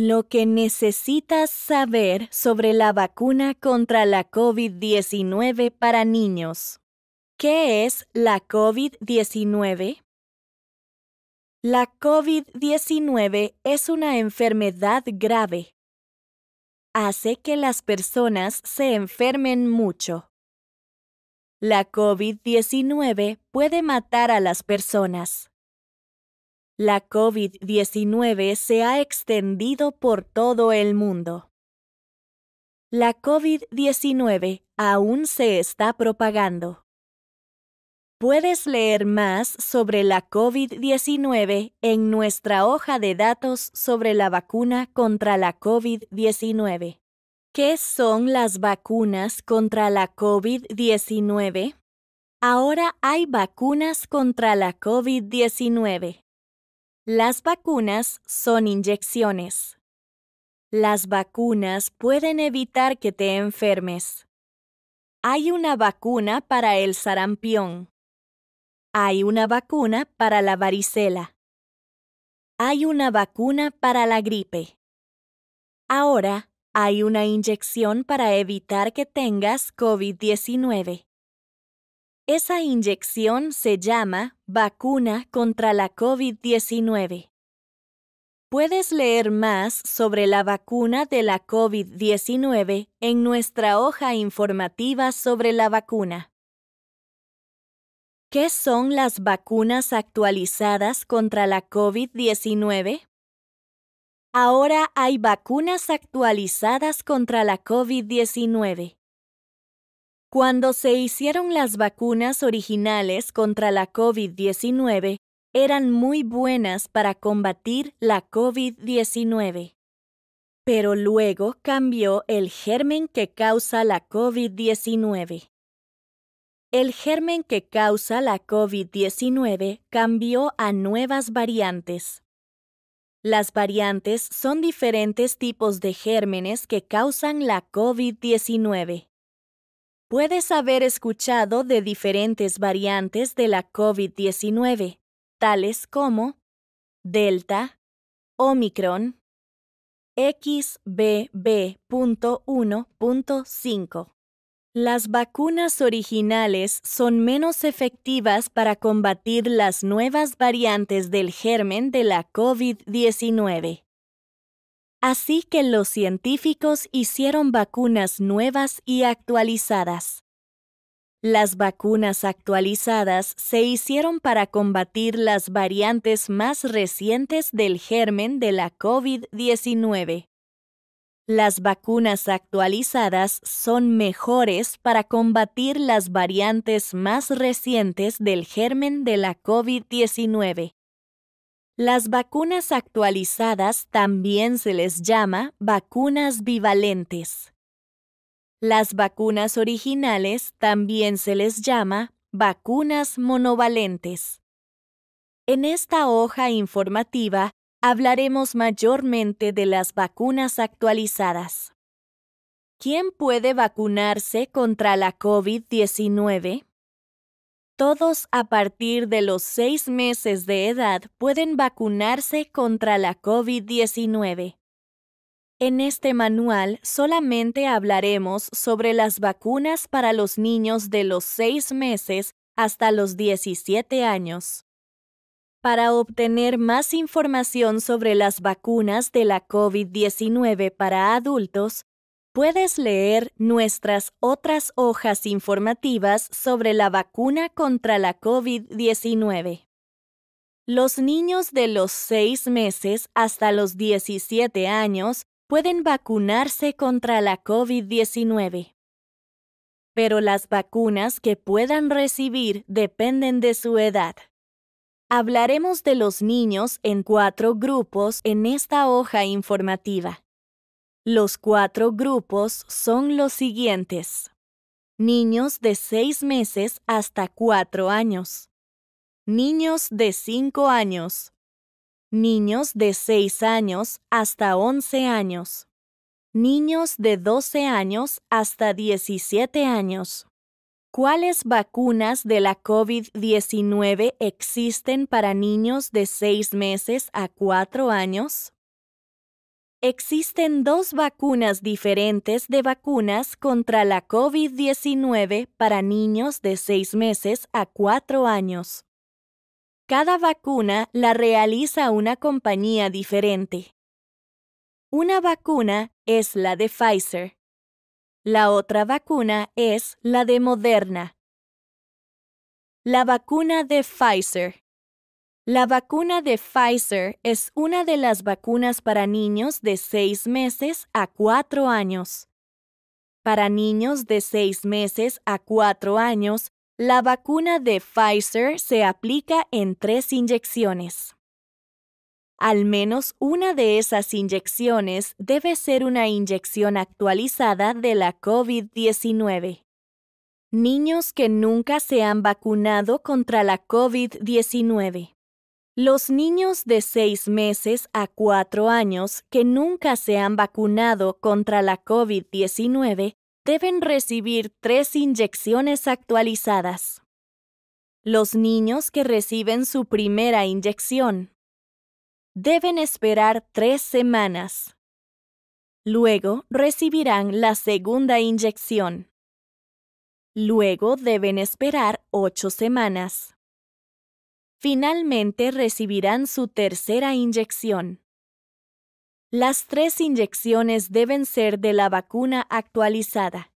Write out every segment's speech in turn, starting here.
Lo que necesitas saber sobre la vacuna contra la COVID-19 para niños. ¿Qué es la COVID-19? La COVID-19 es una enfermedad grave. Hace que las personas se enfermen mucho. La COVID-19 puede matar a las personas. La COVID-19 se ha extendido por todo el mundo. La COVID-19 aún se está propagando. Puedes leer más sobre la COVID-19 en nuestra hoja de datos sobre la vacuna contra la COVID-19. ¿Qué son las vacunas contra la COVID-19? Ahora hay vacunas contra la COVID-19. Las vacunas son inyecciones. Las vacunas pueden evitar que te enfermes. Hay una vacuna para el sarampión. Hay una vacuna para la varicela. Hay una vacuna para la gripe. Ahora hay una inyección para evitar que tengas COVID-19. Esa inyección se llama vacuna contra la COVID-19. Puedes leer más sobre la vacuna de la COVID-19 en nuestra hoja informativa sobre la vacuna. ¿Qué son las vacunas actualizadas contra la COVID-19? Ahora hay vacunas actualizadas contra la COVID-19. Cuando se hicieron las vacunas originales contra la COVID-19, eran muy buenas para combatir la COVID-19. Pero luego cambió el germen que causa la COVID-19. El germen que causa la COVID-19 cambió a nuevas variantes. Las variantes son diferentes tipos de gérmenes que causan la COVID-19. Puedes haber escuchado de diferentes variantes de la COVID-19, tales como Delta, Omicron, XBB.1.5. Las vacunas originales son menos efectivas para combatir las nuevas variantes del germen de la COVID-19. Así que los científicos hicieron vacunas nuevas y actualizadas. Las vacunas actualizadas se hicieron para combatir las variantes más recientes del germen de la COVID-19. Las vacunas actualizadas son mejores para combatir las variantes más recientes del germen de la COVID-19. Las vacunas actualizadas también se les llama vacunas bivalentes. Las vacunas originales también se les llama vacunas monovalentes. En esta hoja informativa hablaremos mayormente de las vacunas actualizadas. ¿Quién puede vacunarse contra la COVID-19? Todos a partir de los seis meses de edad pueden vacunarse contra la COVID-19. En este manual solamente hablaremos sobre las vacunas para los niños de los seis meses hasta los 17 años. Para obtener más información sobre las vacunas de la COVID-19 para adultos, puedes leer nuestras otras hojas informativas sobre la vacuna contra la COVID-19. Los niños de los 6 meses hasta los 17 años pueden vacunarse contra la COVID-19. Pero las vacunas que puedan recibir dependen de su edad. Hablaremos de los niños en cuatro grupos en esta hoja informativa. Los cuatro grupos son los siguientes. Niños de 6 meses hasta 4 años. Niños de 5 años. Niños de 6 años hasta 11 años. Niños de 12 años hasta 17 años. ¿Cuáles vacunas de la COVID-19 existen para niños de 6 meses a 4 años? Existen dos vacunas diferentes de vacunas contra la COVID-19 para niños de 6 meses a 4 años. Cada vacuna la realiza una compañía diferente. Una vacuna es la de Pfizer. La otra vacuna es la de Moderna. La vacuna de Pfizer la vacuna de Pfizer es una de las vacunas para niños de 6 meses a 4 años. Para niños de 6 meses a 4 años, la vacuna de Pfizer se aplica en tres inyecciones. Al menos una de esas inyecciones debe ser una inyección actualizada de la COVID-19. Niños que nunca se han vacunado contra la COVID-19. Los niños de 6 meses a 4 años que nunca se han vacunado contra la COVID-19 deben recibir tres inyecciones actualizadas. Los niños que reciben su primera inyección deben esperar tres semanas. Luego recibirán la segunda inyección. Luego deben esperar ocho semanas finalmente recibirán su tercera inyección. Las tres inyecciones deben ser de la vacuna actualizada.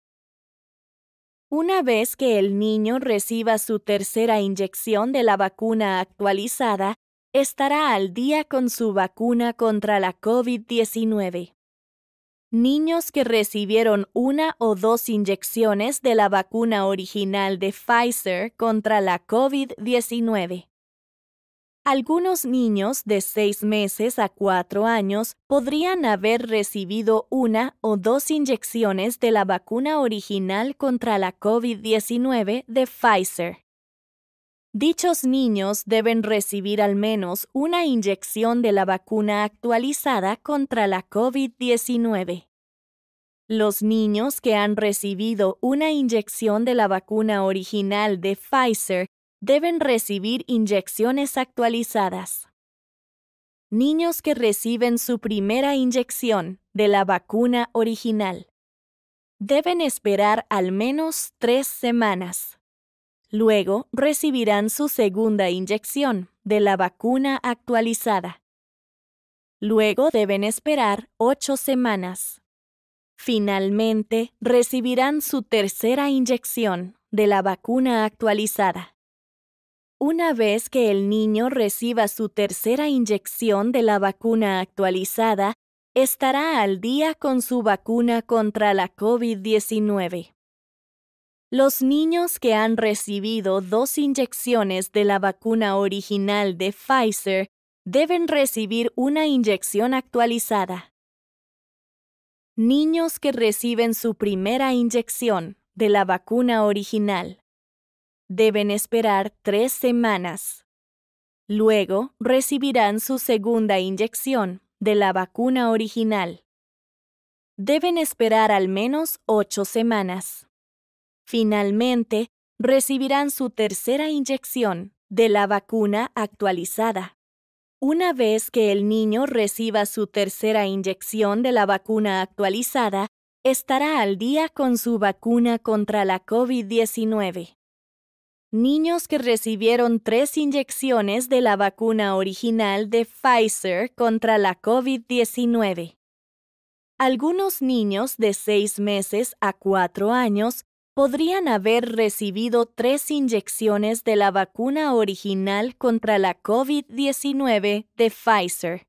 Una vez que el niño reciba su tercera inyección de la vacuna actualizada, estará al día con su vacuna contra la COVID-19. Niños que recibieron una o dos inyecciones de la vacuna original de Pfizer contra la COVID-19 algunos niños de 6 meses a 4 años podrían haber recibido una o dos inyecciones de la vacuna original contra la COVID-19 de Pfizer. Dichos niños deben recibir al menos una inyección de la vacuna actualizada contra la COVID-19. Los niños que han recibido una inyección de la vacuna original de Pfizer deben recibir inyecciones actualizadas. Niños que reciben su primera inyección de la vacuna original deben esperar al menos tres semanas. Luego recibirán su segunda inyección de la vacuna actualizada. Luego deben esperar ocho semanas. Finalmente, recibirán su tercera inyección de la vacuna actualizada. Una vez que el niño reciba su tercera inyección de la vacuna actualizada, estará al día con su vacuna contra la COVID-19. Los niños que han recibido dos inyecciones de la vacuna original de Pfizer deben recibir una inyección actualizada. Niños que reciben su primera inyección de la vacuna original Deben esperar tres semanas. Luego recibirán su segunda inyección de la vacuna original. Deben esperar al menos ocho semanas. Finalmente, recibirán su tercera inyección de la vacuna actualizada. Una vez que el niño reciba su tercera inyección de la vacuna actualizada, estará al día con su vacuna contra la COVID-19 niños que recibieron tres inyecciones de la vacuna original de Pfizer contra la COVID-19. Algunos niños de 6 meses a 4 años podrían haber recibido tres inyecciones de la vacuna original contra la COVID-19 de Pfizer.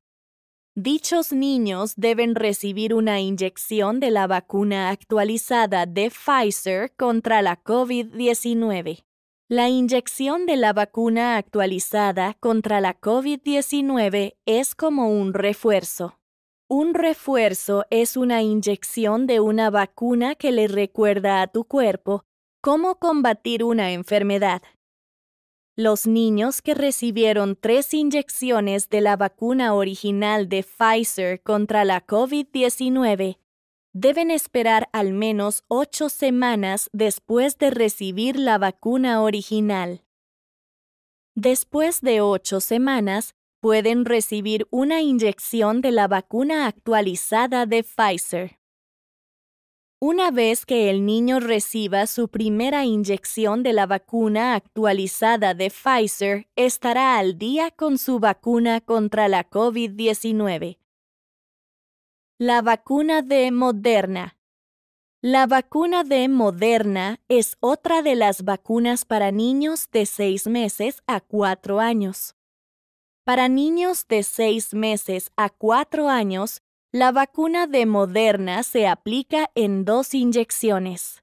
Dichos niños deben recibir una inyección de la vacuna actualizada de Pfizer contra la COVID-19. La inyección de la vacuna actualizada contra la COVID-19 es como un refuerzo. Un refuerzo es una inyección de una vacuna que le recuerda a tu cuerpo cómo combatir una enfermedad. Los niños que recibieron tres inyecciones de la vacuna original de Pfizer contra la COVID-19 deben esperar al menos ocho semanas después de recibir la vacuna original. Después de ocho semanas, pueden recibir una inyección de la vacuna actualizada de Pfizer. Una vez que el niño reciba su primera inyección de la vacuna actualizada de Pfizer, estará al día con su vacuna contra la COVID-19. La vacuna de Moderna. La vacuna de Moderna es otra de las vacunas para niños de 6 meses a 4 años. Para niños de 6 meses a 4 años, la vacuna de Moderna se aplica en dos inyecciones.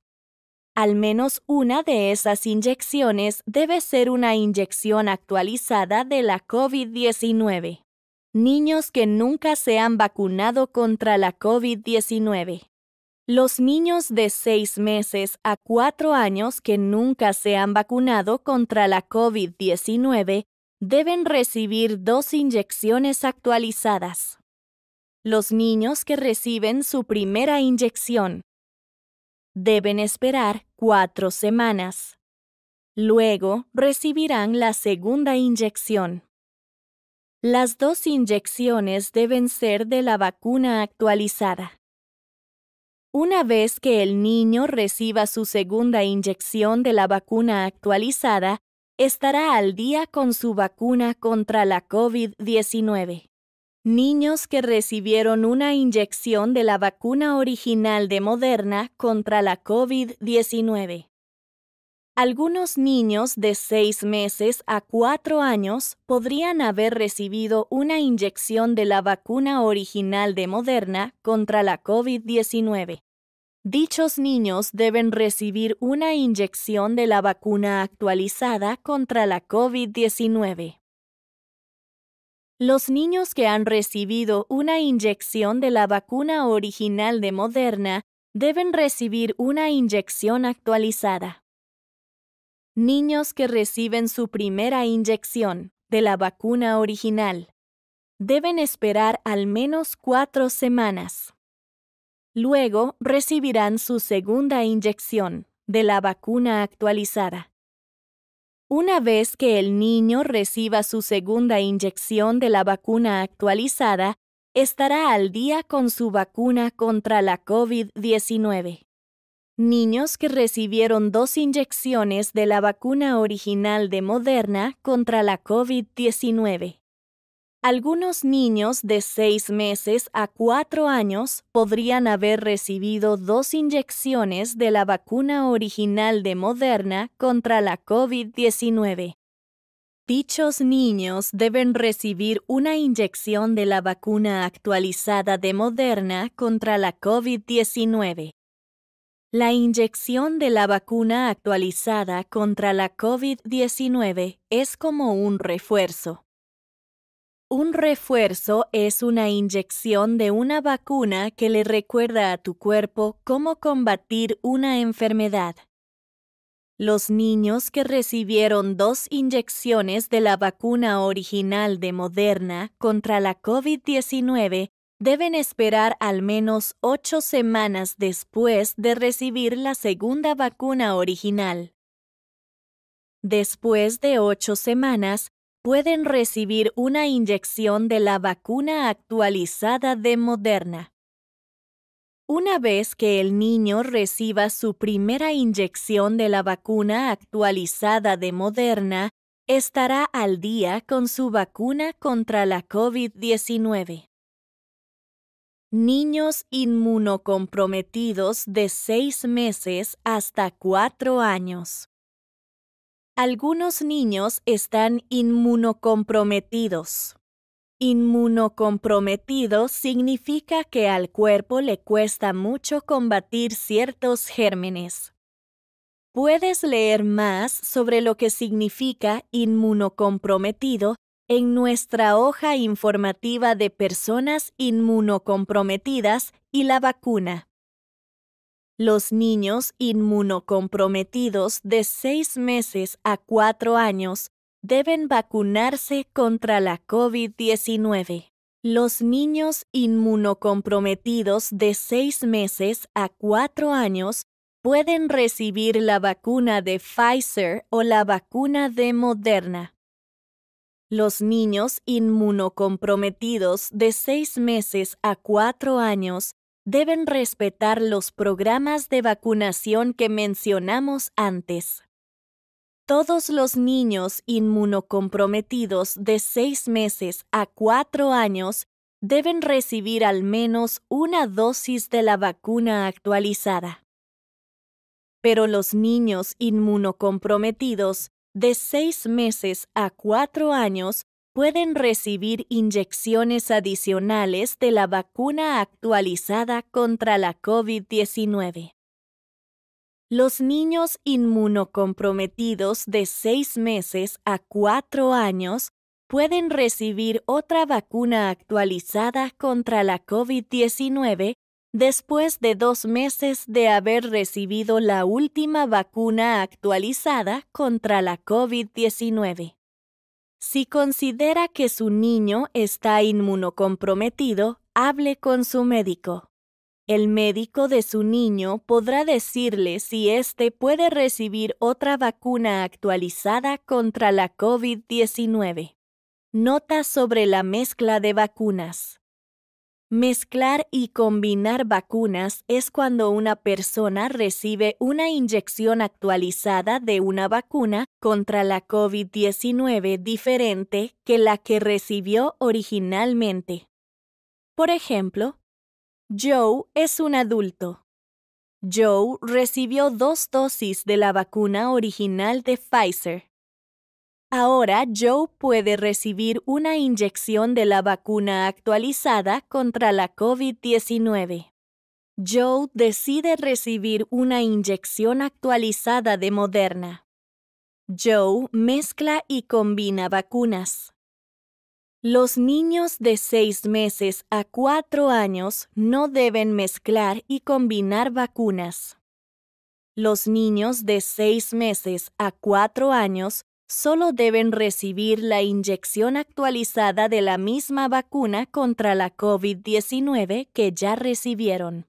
Al menos una de esas inyecciones debe ser una inyección actualizada de la COVID-19 niños que nunca se han vacunado contra la COVID-19. Los niños de 6 meses a 4 años que nunca se han vacunado contra la COVID-19 deben recibir dos inyecciones actualizadas. Los niños que reciben su primera inyección deben esperar 4 semanas. Luego recibirán la segunda inyección. Las dos inyecciones deben ser de la vacuna actualizada. Una vez que el niño reciba su segunda inyección de la vacuna actualizada, estará al día con su vacuna contra la COVID-19. Niños que recibieron una inyección de la vacuna original de Moderna contra la COVID-19 algunos niños de 6 meses a 4 años podrían haber recibido una inyección de la vacuna original de Moderna contra la COVID-19. Dichos niños deben recibir una inyección de la vacuna actualizada contra la COVID-19. Los niños que han recibido una inyección de la vacuna original de Moderna deben recibir una inyección actualizada niños que reciben su primera inyección de la vacuna original deben esperar al menos cuatro semanas. Luego recibirán su segunda inyección de la vacuna actualizada. Una vez que el niño reciba su segunda inyección de la vacuna actualizada, estará al día con su vacuna contra la COVID-19. Niños que recibieron dos inyecciones de la vacuna original de Moderna contra la COVID-19. Algunos niños de 6 meses a 4 años podrían haber recibido dos inyecciones de la vacuna original de Moderna contra la COVID-19. Dichos niños deben recibir una inyección de la vacuna actualizada de Moderna contra la COVID-19. La inyección de la vacuna actualizada contra la COVID-19 es como un refuerzo. Un refuerzo es una inyección de una vacuna que le recuerda a tu cuerpo cómo combatir una enfermedad. Los niños que recibieron dos inyecciones de la vacuna original de Moderna contra la COVID-19 deben esperar al menos ocho semanas después de recibir la segunda vacuna original. Después de ocho semanas, pueden recibir una inyección de la vacuna actualizada de Moderna. Una vez que el niño reciba su primera inyección de la vacuna actualizada de Moderna, estará al día con su vacuna contra la COVID-19. Niños inmunocomprometidos de 6 meses hasta 4 años. Algunos niños están inmunocomprometidos. Inmunocomprometido significa que al cuerpo le cuesta mucho combatir ciertos gérmenes. Puedes leer más sobre lo que significa inmunocomprometido en nuestra hoja informativa de personas inmunocomprometidas y la vacuna. Los niños inmunocomprometidos de 6 meses a 4 años deben vacunarse contra la COVID-19. Los niños inmunocomprometidos de 6 meses a 4 años pueden recibir la vacuna de Pfizer o la vacuna de Moderna. Los niños inmunocomprometidos de 6 meses a 4 años deben respetar los programas de vacunación que mencionamos antes. Todos los niños inmunocomprometidos de 6 meses a 4 años deben recibir al menos una dosis de la vacuna actualizada. Pero los niños inmunocomprometidos de seis meses a cuatro años pueden recibir inyecciones adicionales de la vacuna actualizada contra la COVID-19. Los niños inmunocomprometidos de seis meses a cuatro años pueden recibir otra vacuna actualizada contra la COVID-19 después de dos meses de haber recibido la última vacuna actualizada contra la COVID-19. Si considera que su niño está inmunocomprometido, hable con su médico. El médico de su niño podrá decirle si éste puede recibir otra vacuna actualizada contra la COVID-19. Nota sobre la mezcla de vacunas. Mezclar y combinar vacunas es cuando una persona recibe una inyección actualizada de una vacuna contra la COVID-19 diferente que la que recibió originalmente. Por ejemplo, Joe es un adulto. Joe recibió dos dosis de la vacuna original de Pfizer. Ahora Joe puede recibir una inyección de la vacuna actualizada contra la COVID-19. Joe decide recibir una inyección actualizada de Moderna. Joe mezcla y combina vacunas. Los niños de 6 meses a 4 años no deben mezclar y combinar vacunas. Los niños de 6 meses a 4 años solo deben recibir la inyección actualizada de la misma vacuna contra la COVID-19 que ya recibieron.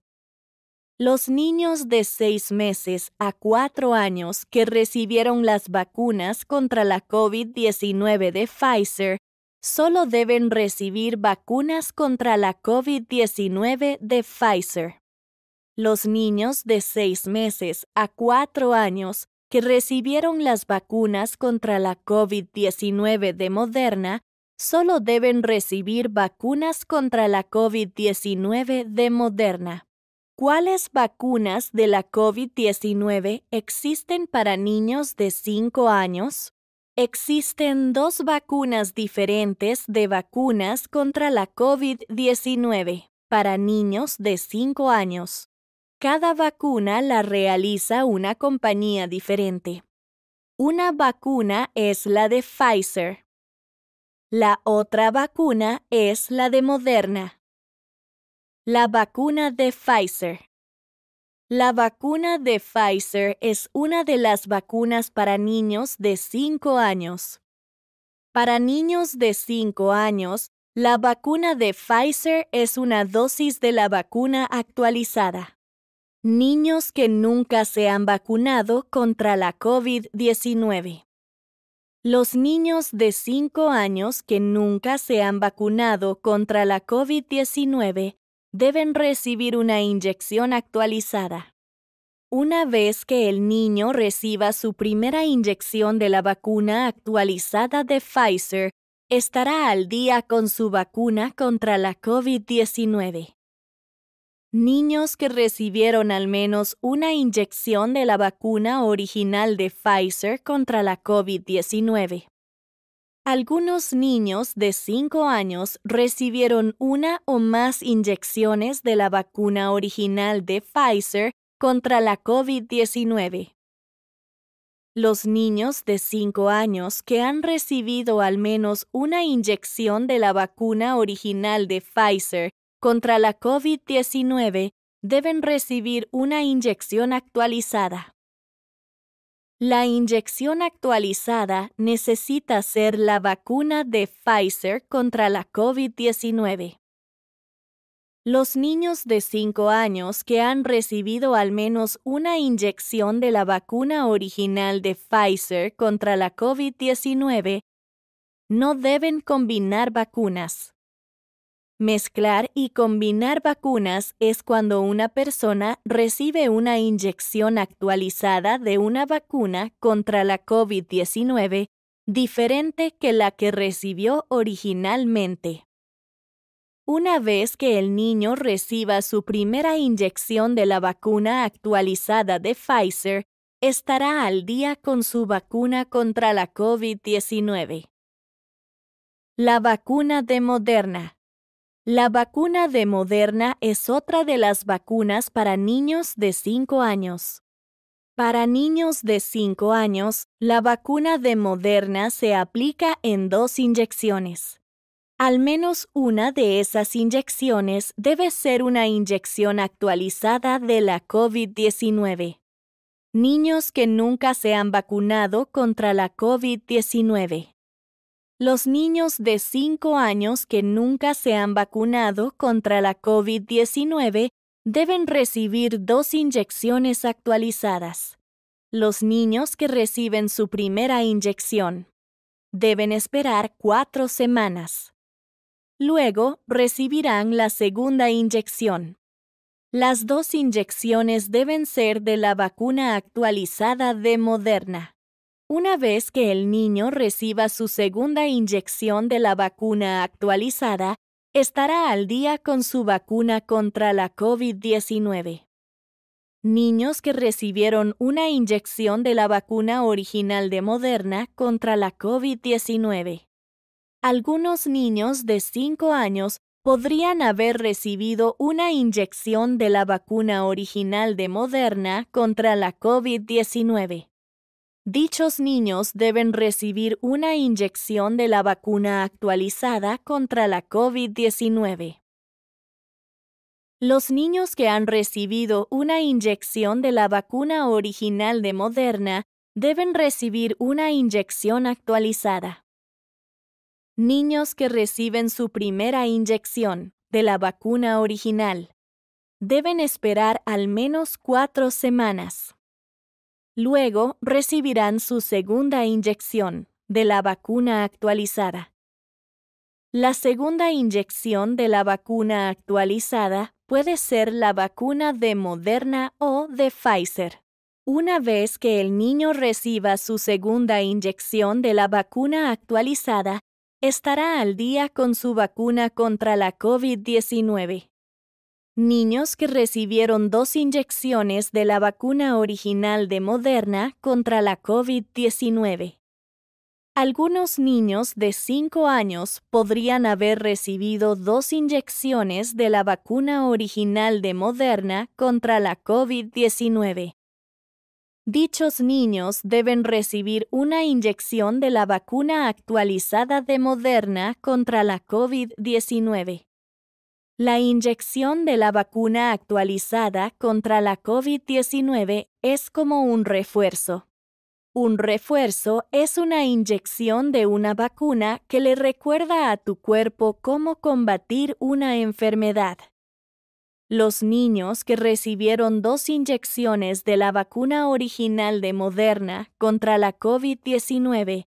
Los niños de 6 meses a 4 años que recibieron las vacunas contra la COVID-19 de Pfizer solo deben recibir vacunas contra la COVID-19 de Pfizer. Los niños de 6 meses a 4 años que recibieron las vacunas contra la COVID-19 de Moderna solo deben recibir vacunas contra la COVID-19 de Moderna. ¿Cuáles vacunas de la COVID-19 existen para niños de 5 años? Existen dos vacunas diferentes de vacunas contra la COVID-19 para niños de 5 años. Cada vacuna la realiza una compañía diferente. Una vacuna es la de Pfizer. La otra vacuna es la de Moderna. La vacuna de Pfizer. La vacuna de Pfizer es una de las vacunas para niños de 5 años. Para niños de 5 años, la vacuna de Pfizer es una dosis de la vacuna actualizada niños que nunca se han vacunado contra la COVID-19. Los niños de 5 años que nunca se han vacunado contra la COVID-19 deben recibir una inyección actualizada. Una vez que el niño reciba su primera inyección de la vacuna actualizada de Pfizer, estará al día con su vacuna contra la COVID-19 niños que recibieron al menos una inyección de la vacuna original de Pfizer contra la COVID-19. Algunos niños de 5 años recibieron una o más inyecciones de la vacuna original de Pfizer contra la COVID-19. Los niños de 5 años que han recibido al menos una inyección de la vacuna original de Pfizer contra la COVID-19 deben recibir una inyección actualizada. La inyección actualizada necesita ser la vacuna de Pfizer contra la COVID-19. Los niños de 5 años que han recibido al menos una inyección de la vacuna original de Pfizer contra la COVID-19 no deben combinar vacunas. Mezclar y combinar vacunas es cuando una persona recibe una inyección actualizada de una vacuna contra la COVID-19 diferente que la que recibió originalmente. Una vez que el niño reciba su primera inyección de la vacuna actualizada de Pfizer, estará al día con su vacuna contra la COVID-19. La vacuna de Moderna la vacuna de Moderna es otra de las vacunas para niños de 5 años. Para niños de 5 años, la vacuna de Moderna se aplica en dos inyecciones. Al menos una de esas inyecciones debe ser una inyección actualizada de la COVID-19. Niños que nunca se han vacunado contra la COVID-19 los niños de 5 años que nunca se han vacunado contra la COVID-19 deben recibir dos inyecciones actualizadas. Los niños que reciben su primera inyección deben esperar cuatro semanas. Luego recibirán la segunda inyección. Las dos inyecciones deben ser de la vacuna actualizada de Moderna. Una vez que el niño reciba su segunda inyección de la vacuna actualizada, estará al día con su vacuna contra la COVID-19. Niños que recibieron una inyección de la vacuna original de Moderna contra la COVID-19. Algunos niños de 5 años podrían haber recibido una inyección de la vacuna original de Moderna contra la COVID-19. Dichos niños deben recibir una inyección de la vacuna actualizada contra la COVID-19. Los niños que han recibido una inyección de la vacuna original de Moderna deben recibir una inyección actualizada. Niños que reciben su primera inyección de la vacuna original deben esperar al menos cuatro semanas Luego recibirán su segunda inyección de la vacuna actualizada. La segunda inyección de la vacuna actualizada puede ser la vacuna de Moderna o de Pfizer. Una vez que el niño reciba su segunda inyección de la vacuna actualizada, estará al día con su vacuna contra la COVID-19 niños que recibieron dos inyecciones de la vacuna original de Moderna contra la COVID-19. Algunos niños de 5 años podrían haber recibido dos inyecciones de la vacuna original de Moderna contra la COVID-19. Dichos niños deben recibir una inyección de la vacuna actualizada de Moderna contra la COVID-19. La inyección de la vacuna actualizada contra la COVID-19 es como un refuerzo. Un refuerzo es una inyección de una vacuna que le recuerda a tu cuerpo cómo combatir una enfermedad. Los niños que recibieron dos inyecciones de la vacuna original de Moderna contra la COVID-19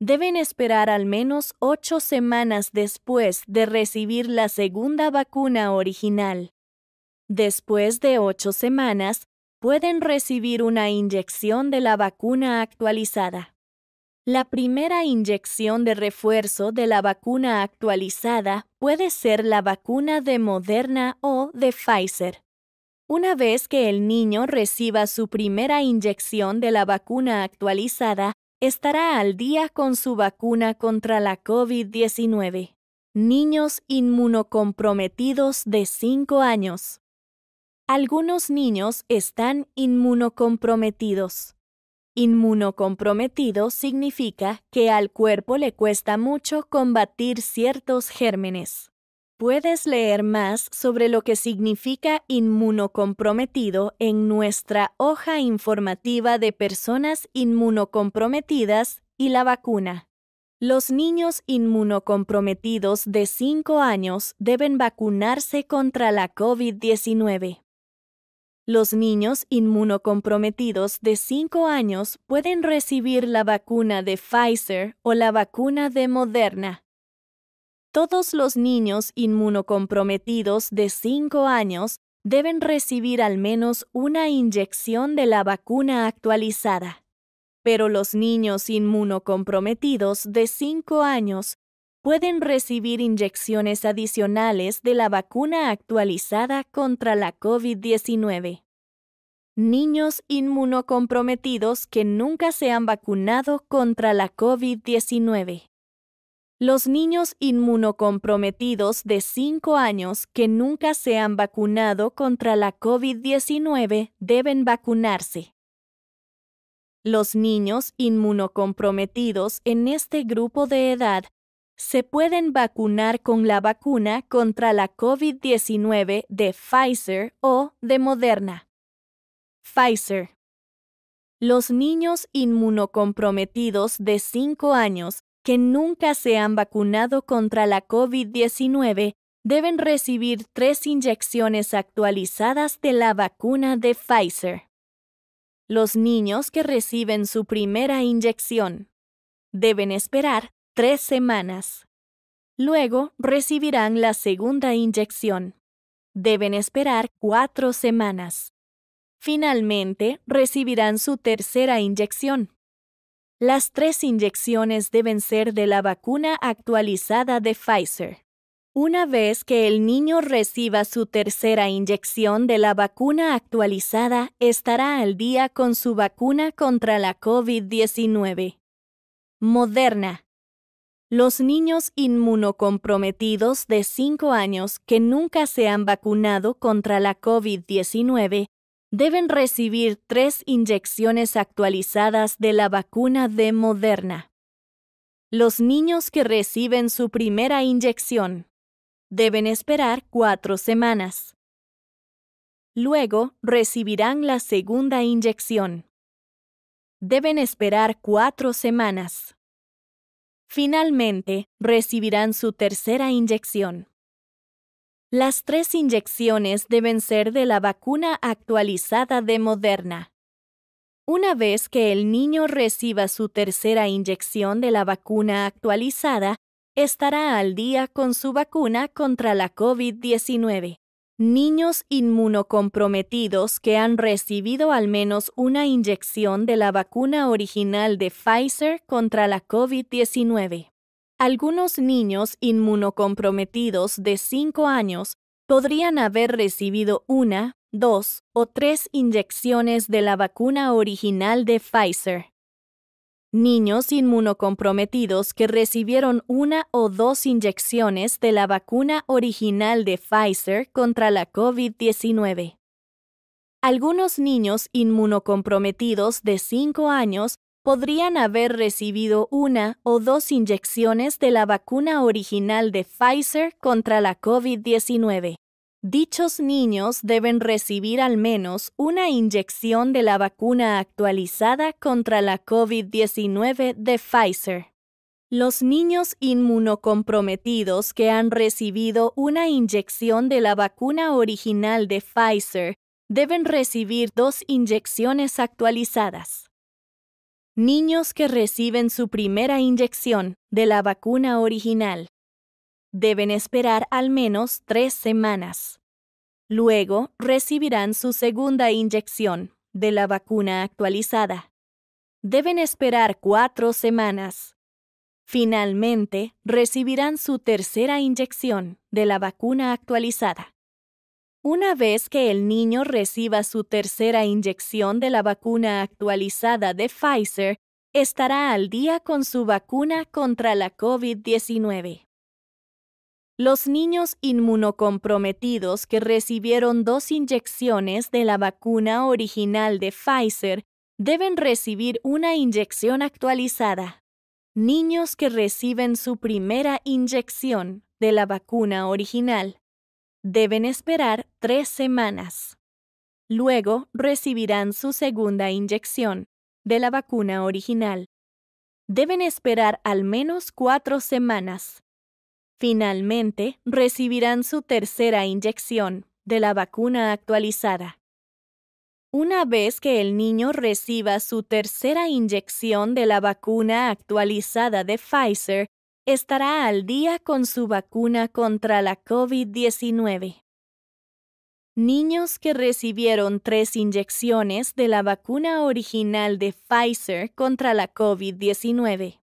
deben esperar al menos ocho semanas después de recibir la segunda vacuna original. Después de ocho semanas, pueden recibir una inyección de la vacuna actualizada. La primera inyección de refuerzo de la vacuna actualizada puede ser la vacuna de Moderna o de Pfizer. Una vez que el niño reciba su primera inyección de la vacuna actualizada, estará al día con su vacuna contra la COVID-19. Niños inmunocomprometidos de 5 años. Algunos niños están inmunocomprometidos. Inmunocomprometido significa que al cuerpo le cuesta mucho combatir ciertos gérmenes puedes leer más sobre lo que significa inmunocomprometido en nuestra hoja informativa de personas inmunocomprometidas y la vacuna. Los niños inmunocomprometidos de 5 años deben vacunarse contra la COVID-19. Los niños inmunocomprometidos de 5 años pueden recibir la vacuna de Pfizer o la vacuna de Moderna todos los niños inmunocomprometidos de 5 años deben recibir al menos una inyección de la vacuna actualizada. Pero los niños inmunocomprometidos de 5 años pueden recibir inyecciones adicionales de la vacuna actualizada contra la COVID-19. Niños inmunocomprometidos que nunca se han vacunado contra la COVID-19. Los niños inmunocomprometidos de 5 años que nunca se han vacunado contra la COVID-19 deben vacunarse. Los niños inmunocomprometidos en este grupo de edad se pueden vacunar con la vacuna contra la COVID-19 de Pfizer o de Moderna. Pfizer. Los niños inmunocomprometidos de 5 años que nunca se han vacunado contra la COVID-19 deben recibir tres inyecciones actualizadas de la vacuna de Pfizer. Los niños que reciben su primera inyección deben esperar tres semanas. Luego recibirán la segunda inyección. Deben esperar cuatro semanas. Finalmente, recibirán su tercera inyección. Las tres inyecciones deben ser de la vacuna actualizada de Pfizer. Una vez que el niño reciba su tercera inyección de la vacuna actualizada, estará al día con su vacuna contra la COVID-19. Moderna. Los niños inmunocomprometidos de 5 años que nunca se han vacunado contra la COVID-19 deben recibir tres inyecciones actualizadas de la vacuna de Moderna. Los niños que reciben su primera inyección deben esperar cuatro semanas. Luego recibirán la segunda inyección. Deben esperar cuatro semanas. Finalmente, recibirán su tercera inyección. Las tres inyecciones deben ser de la vacuna actualizada de Moderna. Una vez que el niño reciba su tercera inyección de la vacuna actualizada, estará al día con su vacuna contra la COVID-19. Niños inmunocomprometidos que han recibido al menos una inyección de la vacuna original de Pfizer contra la COVID-19. Algunos niños inmunocomprometidos de 5 años podrían haber recibido una, dos o tres inyecciones de la vacuna original de Pfizer. Niños inmunocomprometidos que recibieron una o dos inyecciones de la vacuna original de Pfizer contra la COVID-19. Algunos niños inmunocomprometidos de 5 años podrían haber recibido una o dos inyecciones de la vacuna original de Pfizer contra la COVID-19. Dichos niños deben recibir al menos una inyección de la vacuna actualizada contra la COVID-19 de Pfizer. Los niños inmunocomprometidos que han recibido una inyección de la vacuna original de Pfizer deben recibir dos inyecciones actualizadas. Niños que reciben su primera inyección de la vacuna original deben esperar al menos tres semanas. Luego recibirán su segunda inyección de la vacuna actualizada. Deben esperar cuatro semanas. Finalmente, recibirán su tercera inyección de la vacuna actualizada. Una vez que el niño reciba su tercera inyección de la vacuna actualizada de Pfizer, estará al día con su vacuna contra la COVID-19. Los niños inmunocomprometidos que recibieron dos inyecciones de la vacuna original de Pfizer deben recibir una inyección actualizada. Niños que reciben su primera inyección de la vacuna original Deben esperar tres semanas. Luego recibirán su segunda inyección de la vacuna original. Deben esperar al menos cuatro semanas. Finalmente, recibirán su tercera inyección de la vacuna actualizada. Una vez que el niño reciba su tercera inyección de la vacuna actualizada de Pfizer, estará al día con su vacuna contra la COVID-19. Niños que recibieron tres inyecciones de la vacuna original de Pfizer contra la COVID-19.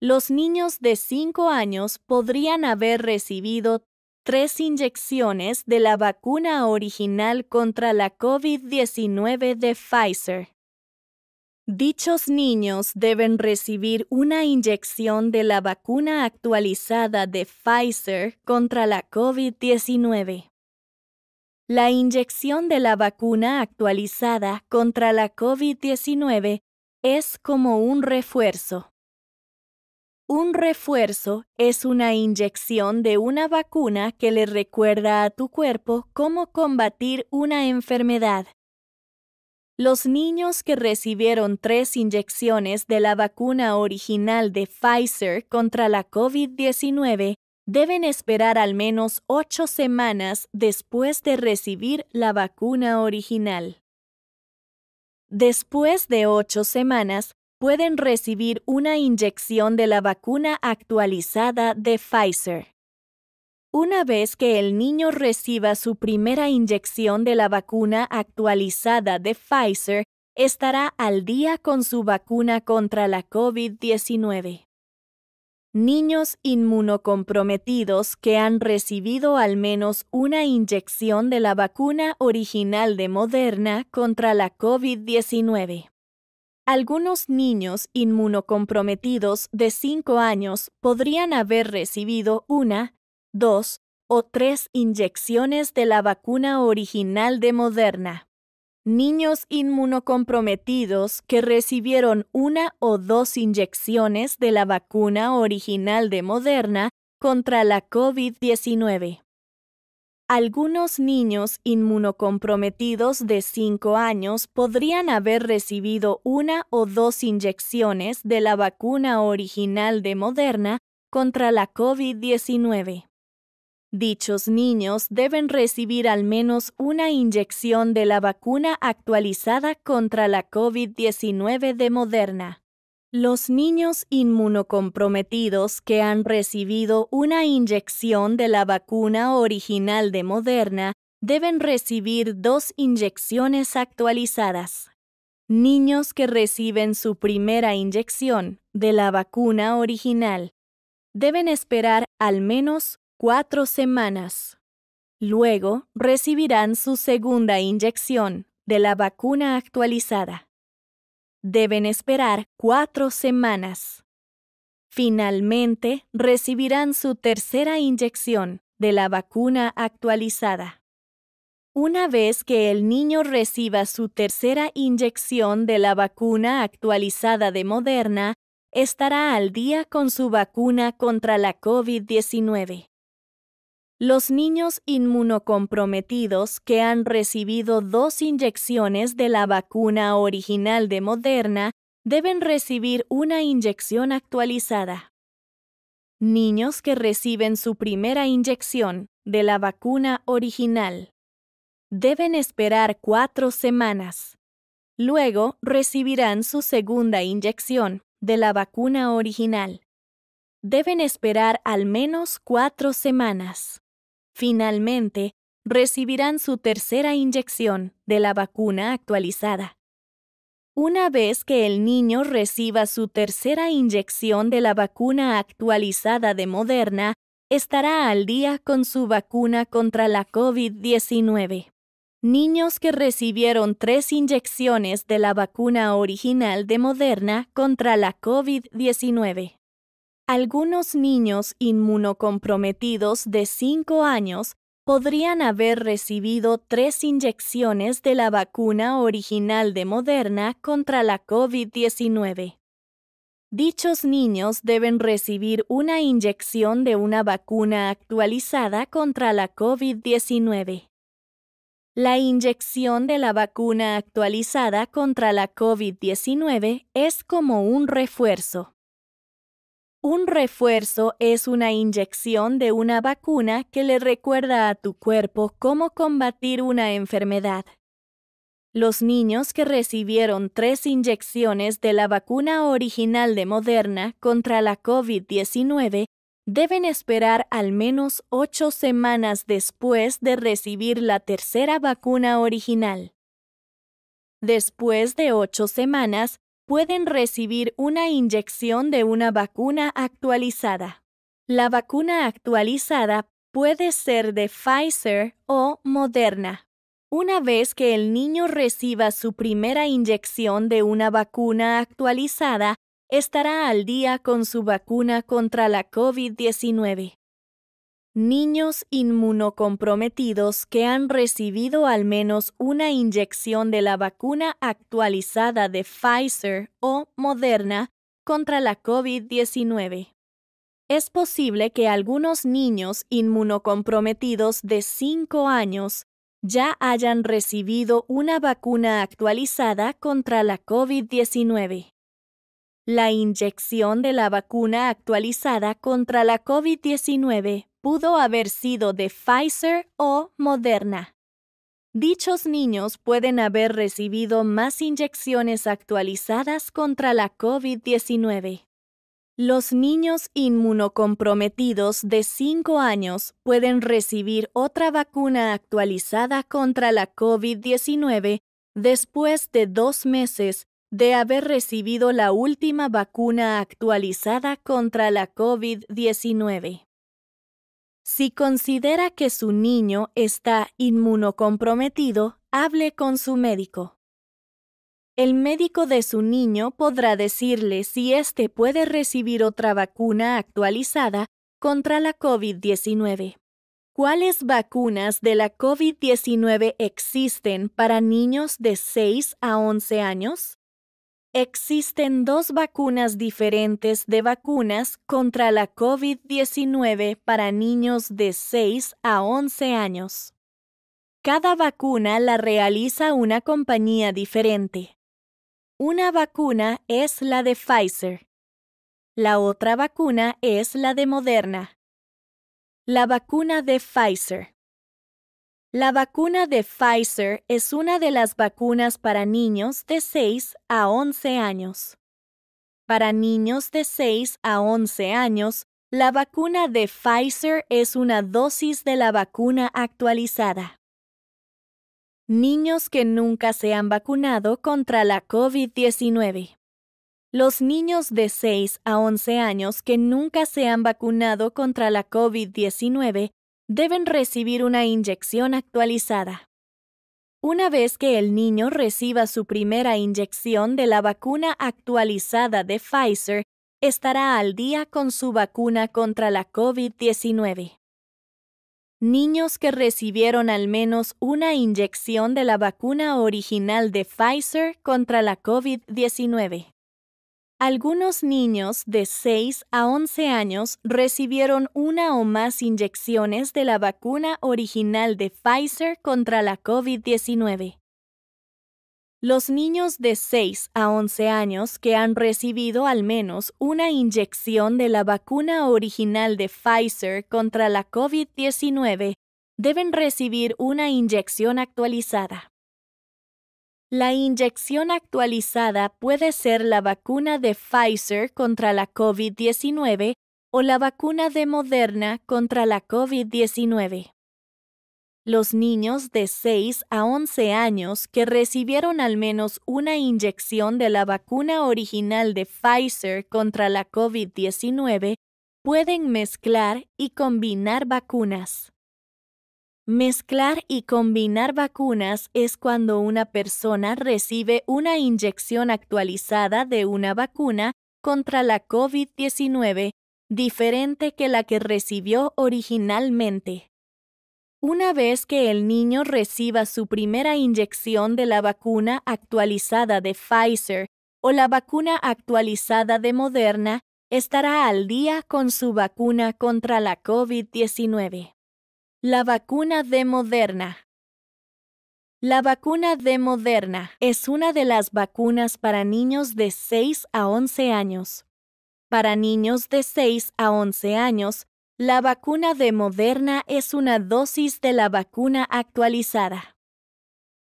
Los niños de 5 años podrían haber recibido tres inyecciones de la vacuna original contra la COVID-19 de Pfizer. Dichos niños deben recibir una inyección de la vacuna actualizada de Pfizer contra la COVID-19. La inyección de la vacuna actualizada contra la COVID-19 es como un refuerzo. Un refuerzo es una inyección de una vacuna que le recuerda a tu cuerpo cómo combatir una enfermedad. Los niños que recibieron tres inyecciones de la vacuna original de Pfizer contra la COVID-19 deben esperar al menos ocho semanas después de recibir la vacuna original. Después de ocho semanas, pueden recibir una inyección de la vacuna actualizada de Pfizer. Una vez que el niño reciba su primera inyección de la vacuna actualizada de Pfizer, estará al día con su vacuna contra la COVID-19. Niños inmunocomprometidos que han recibido al menos una inyección de la vacuna original de Moderna contra la COVID-19. Algunos niños inmunocomprometidos de 5 años podrían haber recibido una dos o tres inyecciones de la vacuna original de Moderna. Niños inmunocomprometidos que recibieron una o dos inyecciones de la vacuna original de Moderna contra la COVID-19. Algunos niños inmunocomprometidos de 5 años podrían haber recibido una o dos inyecciones de la vacuna original de Moderna contra la COVID-19. Dichos niños deben recibir al menos una inyección de la vacuna actualizada contra la COVID-19 de Moderna. Los niños inmunocomprometidos que han recibido una inyección de la vacuna original de Moderna deben recibir dos inyecciones actualizadas. Niños que reciben su primera inyección de la vacuna original deben esperar al menos cuatro semanas. Luego recibirán su segunda inyección de la vacuna actualizada. Deben esperar cuatro semanas. Finalmente recibirán su tercera inyección de la vacuna actualizada. Una vez que el niño reciba su tercera inyección de la vacuna actualizada de Moderna, estará al día con su vacuna contra la COVID-19. Los niños inmunocomprometidos que han recibido dos inyecciones de la vacuna original de Moderna deben recibir una inyección actualizada. Niños que reciben su primera inyección de la vacuna original deben esperar cuatro semanas. Luego recibirán su segunda inyección de la vacuna original. Deben esperar al menos cuatro semanas finalmente, recibirán su tercera inyección de la vacuna actualizada. Una vez que el niño reciba su tercera inyección de la vacuna actualizada de Moderna, estará al día con su vacuna contra la COVID-19. Niños que recibieron tres inyecciones de la vacuna original de Moderna contra la COVID-19 algunos niños inmunocomprometidos de 5 años podrían haber recibido tres inyecciones de la vacuna original de Moderna contra la COVID-19. Dichos niños deben recibir una inyección de una vacuna actualizada contra la COVID-19. La inyección de la vacuna actualizada contra la COVID-19 es como un refuerzo. Un refuerzo es una inyección de una vacuna que le recuerda a tu cuerpo cómo combatir una enfermedad. Los niños que recibieron tres inyecciones de la vacuna original de Moderna contra la COVID-19 deben esperar al menos ocho semanas después de recibir la tercera vacuna original. Después de ocho semanas, pueden recibir una inyección de una vacuna actualizada. La vacuna actualizada puede ser de Pfizer o Moderna. Una vez que el niño reciba su primera inyección de una vacuna actualizada, estará al día con su vacuna contra la COVID-19. Niños inmunocomprometidos que han recibido al menos una inyección de la vacuna actualizada de Pfizer o Moderna contra la COVID-19. Es posible que algunos niños inmunocomprometidos de 5 años ya hayan recibido una vacuna actualizada contra la COVID-19. La inyección de la vacuna actualizada contra la COVID-19 pudo haber sido de Pfizer o Moderna. Dichos niños pueden haber recibido más inyecciones actualizadas contra la COVID-19. Los niños inmunocomprometidos de 5 años pueden recibir otra vacuna actualizada contra la COVID-19 después de dos meses de haber recibido la última vacuna actualizada contra la COVID-19. Si considera que su niño está inmunocomprometido, hable con su médico. El médico de su niño podrá decirle si éste puede recibir otra vacuna actualizada contra la COVID-19. ¿Cuáles vacunas de la COVID-19 existen para niños de 6 a 11 años? Existen dos vacunas diferentes de vacunas contra la COVID-19 para niños de 6 a 11 años. Cada vacuna la realiza una compañía diferente. Una vacuna es la de Pfizer. La otra vacuna es la de Moderna. La vacuna de Pfizer la vacuna de Pfizer es una de las vacunas para niños de 6 a 11 años. Para niños de 6 a 11 años, la vacuna de Pfizer es una dosis de la vacuna actualizada. Niños que nunca se han vacunado contra la COVID-19. Los niños de 6 a 11 años que nunca se han vacunado contra la COVID-19 deben recibir una inyección actualizada. Una vez que el niño reciba su primera inyección de la vacuna actualizada de Pfizer, estará al día con su vacuna contra la COVID-19. Niños que recibieron al menos una inyección de la vacuna original de Pfizer contra la COVID-19. Algunos niños de 6 a 11 años recibieron una o más inyecciones de la vacuna original de Pfizer contra la COVID-19. Los niños de 6 a 11 años que han recibido al menos una inyección de la vacuna original de Pfizer contra la COVID-19 deben recibir una inyección actualizada. La inyección actualizada puede ser la vacuna de Pfizer contra la COVID-19 o la vacuna de Moderna contra la COVID-19. Los niños de 6 a 11 años que recibieron al menos una inyección de la vacuna original de Pfizer contra la COVID-19 pueden mezclar y combinar vacunas. Mezclar y combinar vacunas es cuando una persona recibe una inyección actualizada de una vacuna contra la COVID-19 diferente que la que recibió originalmente. Una vez que el niño reciba su primera inyección de la vacuna actualizada de Pfizer o la vacuna actualizada de Moderna, estará al día con su vacuna contra la COVID-19. La vacuna de Moderna. La vacuna de Moderna es una de las vacunas para niños de 6 a 11 años. Para niños de 6 a 11 años, la vacuna de Moderna es una dosis de la vacuna actualizada.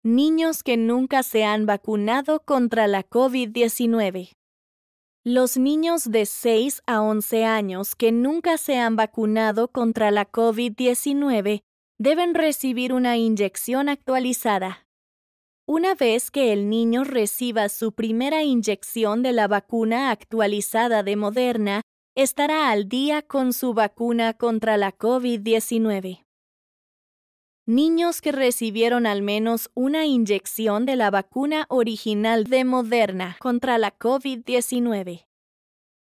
Niños que nunca se han vacunado contra la COVID-19. Los niños de 6 a 11 años que nunca se han vacunado contra la COVID-19 deben recibir una inyección actualizada. Una vez que el niño reciba su primera inyección de la vacuna actualizada de Moderna, estará al día con su vacuna contra la COVID-19. Niños que recibieron al menos una inyección de la vacuna original de Moderna contra la COVID-19.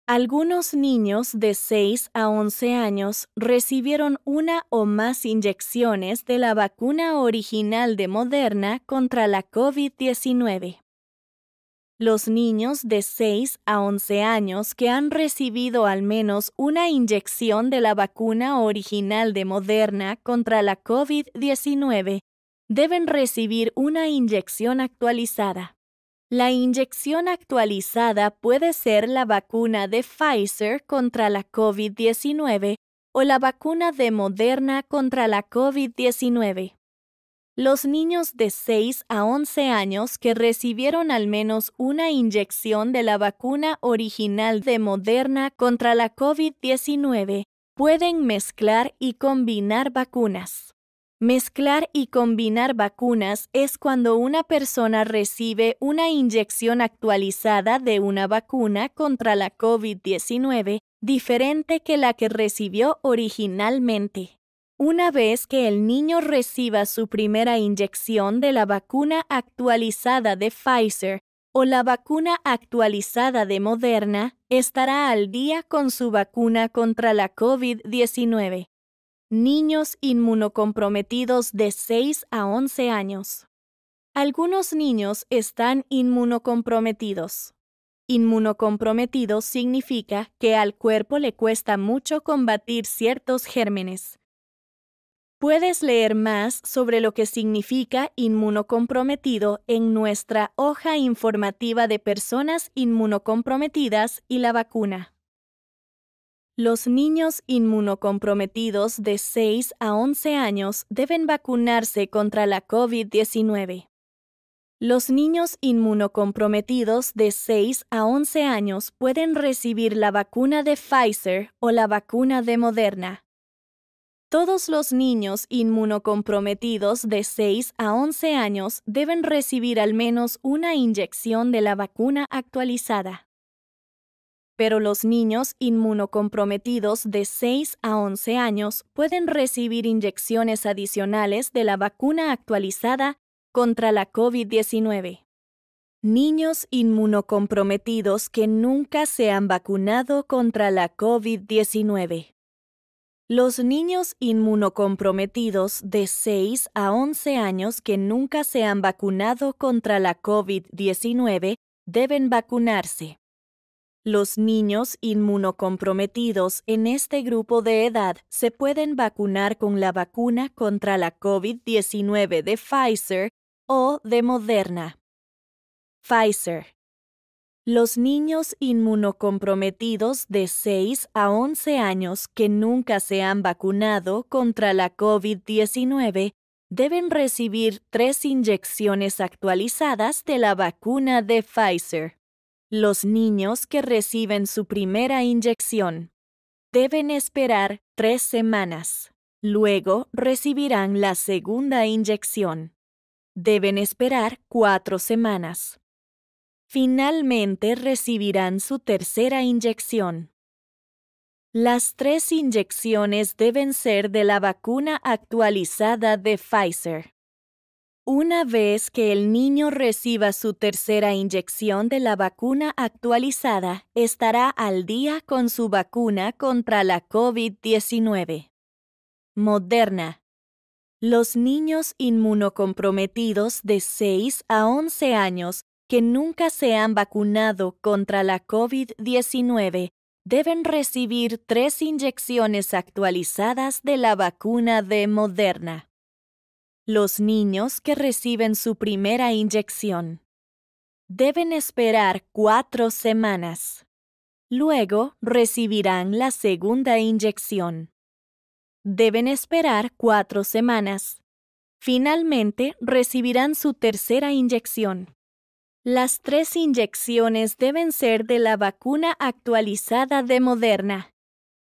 Algunos niños de 6 a 11 años recibieron una o más inyecciones de la vacuna original de Moderna contra la COVID-19. Los niños de 6 a 11 años que han recibido al menos una inyección de la vacuna original de Moderna contra la COVID-19 deben recibir una inyección actualizada. La inyección actualizada puede ser la vacuna de Pfizer contra la COVID-19 o la vacuna de Moderna contra la COVID-19 los niños de 6 a 11 años que recibieron al menos una inyección de la vacuna original de Moderna contra la COVID-19 pueden mezclar y combinar vacunas. Mezclar y combinar vacunas es cuando una persona recibe una inyección actualizada de una vacuna contra la COVID-19 diferente que la que recibió originalmente. Una vez que el niño reciba su primera inyección de la vacuna actualizada de Pfizer o la vacuna actualizada de Moderna, estará al día con su vacuna contra la COVID-19. Niños inmunocomprometidos de 6 a 11 años. Algunos niños están inmunocomprometidos. Inmunocomprometido significa que al cuerpo le cuesta mucho combatir ciertos gérmenes Puedes leer más sobre lo que significa inmunocomprometido en nuestra hoja informativa de personas inmunocomprometidas y la vacuna. Los niños inmunocomprometidos de 6 a 11 años deben vacunarse contra la COVID-19. Los niños inmunocomprometidos de 6 a 11 años pueden recibir la vacuna de Pfizer o la vacuna de Moderna, todos los niños inmunocomprometidos de 6 a 11 años deben recibir al menos una inyección de la vacuna actualizada. Pero los niños inmunocomprometidos de 6 a 11 años pueden recibir inyecciones adicionales de la vacuna actualizada contra la COVID-19. Niños inmunocomprometidos que nunca se han vacunado contra la COVID-19. Los niños inmunocomprometidos de 6 a 11 años que nunca se han vacunado contra la COVID-19 deben vacunarse. Los niños inmunocomprometidos en este grupo de edad se pueden vacunar con la vacuna contra la COVID-19 de Pfizer o de Moderna. Pfizer los niños inmunocomprometidos de 6 a 11 años que nunca se han vacunado contra la COVID-19 deben recibir tres inyecciones actualizadas de la vacuna de Pfizer. Los niños que reciben su primera inyección deben esperar tres semanas. Luego recibirán la segunda inyección. Deben esperar cuatro semanas finalmente recibirán su tercera inyección. Las tres inyecciones deben ser de la vacuna actualizada de Pfizer. Una vez que el niño reciba su tercera inyección de la vacuna actualizada, estará al día con su vacuna contra la COVID-19. Moderna. Los niños inmunocomprometidos de 6 a 11 años que nunca se han vacunado contra la COVID-19 deben recibir tres inyecciones actualizadas de la vacuna de Moderna. Los niños que reciben su primera inyección deben esperar cuatro semanas. Luego recibirán la segunda inyección. Deben esperar cuatro semanas. Finalmente recibirán su tercera inyección. Las tres inyecciones deben ser de la vacuna actualizada de Moderna.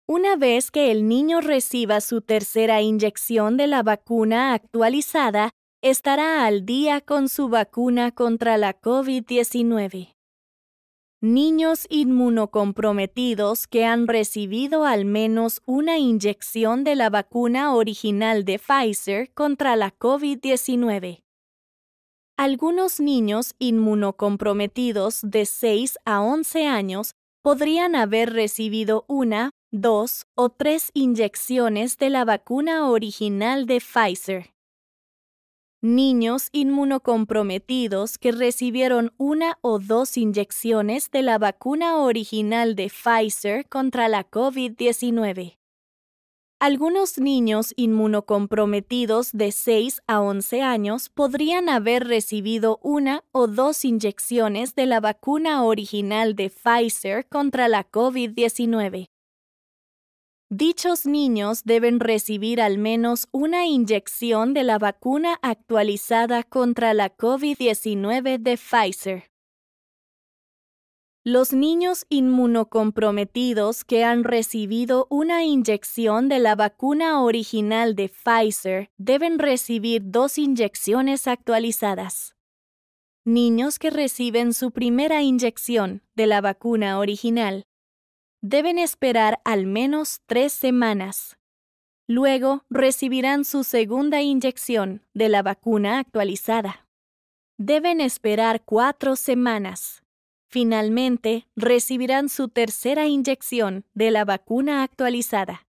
Una vez que el niño reciba su tercera inyección de la vacuna actualizada, estará al día con su vacuna contra la COVID-19. Niños inmunocomprometidos que han recibido al menos una inyección de la vacuna original de Pfizer contra la COVID-19 algunos niños inmunocomprometidos de 6 a 11 años podrían haber recibido una, dos o tres inyecciones de la vacuna original de Pfizer. Niños inmunocomprometidos que recibieron una o dos inyecciones de la vacuna original de Pfizer contra la COVID-19. Algunos niños inmunocomprometidos de 6 a 11 años podrían haber recibido una o dos inyecciones de la vacuna original de Pfizer contra la COVID-19. Dichos niños deben recibir al menos una inyección de la vacuna actualizada contra la COVID-19 de Pfizer. Los niños inmunocomprometidos que han recibido una inyección de la vacuna original de Pfizer deben recibir dos inyecciones actualizadas. Niños que reciben su primera inyección de la vacuna original deben esperar al menos tres semanas. Luego recibirán su segunda inyección de la vacuna actualizada. Deben esperar cuatro semanas Finalmente, recibirán su tercera inyección de la vacuna actualizada.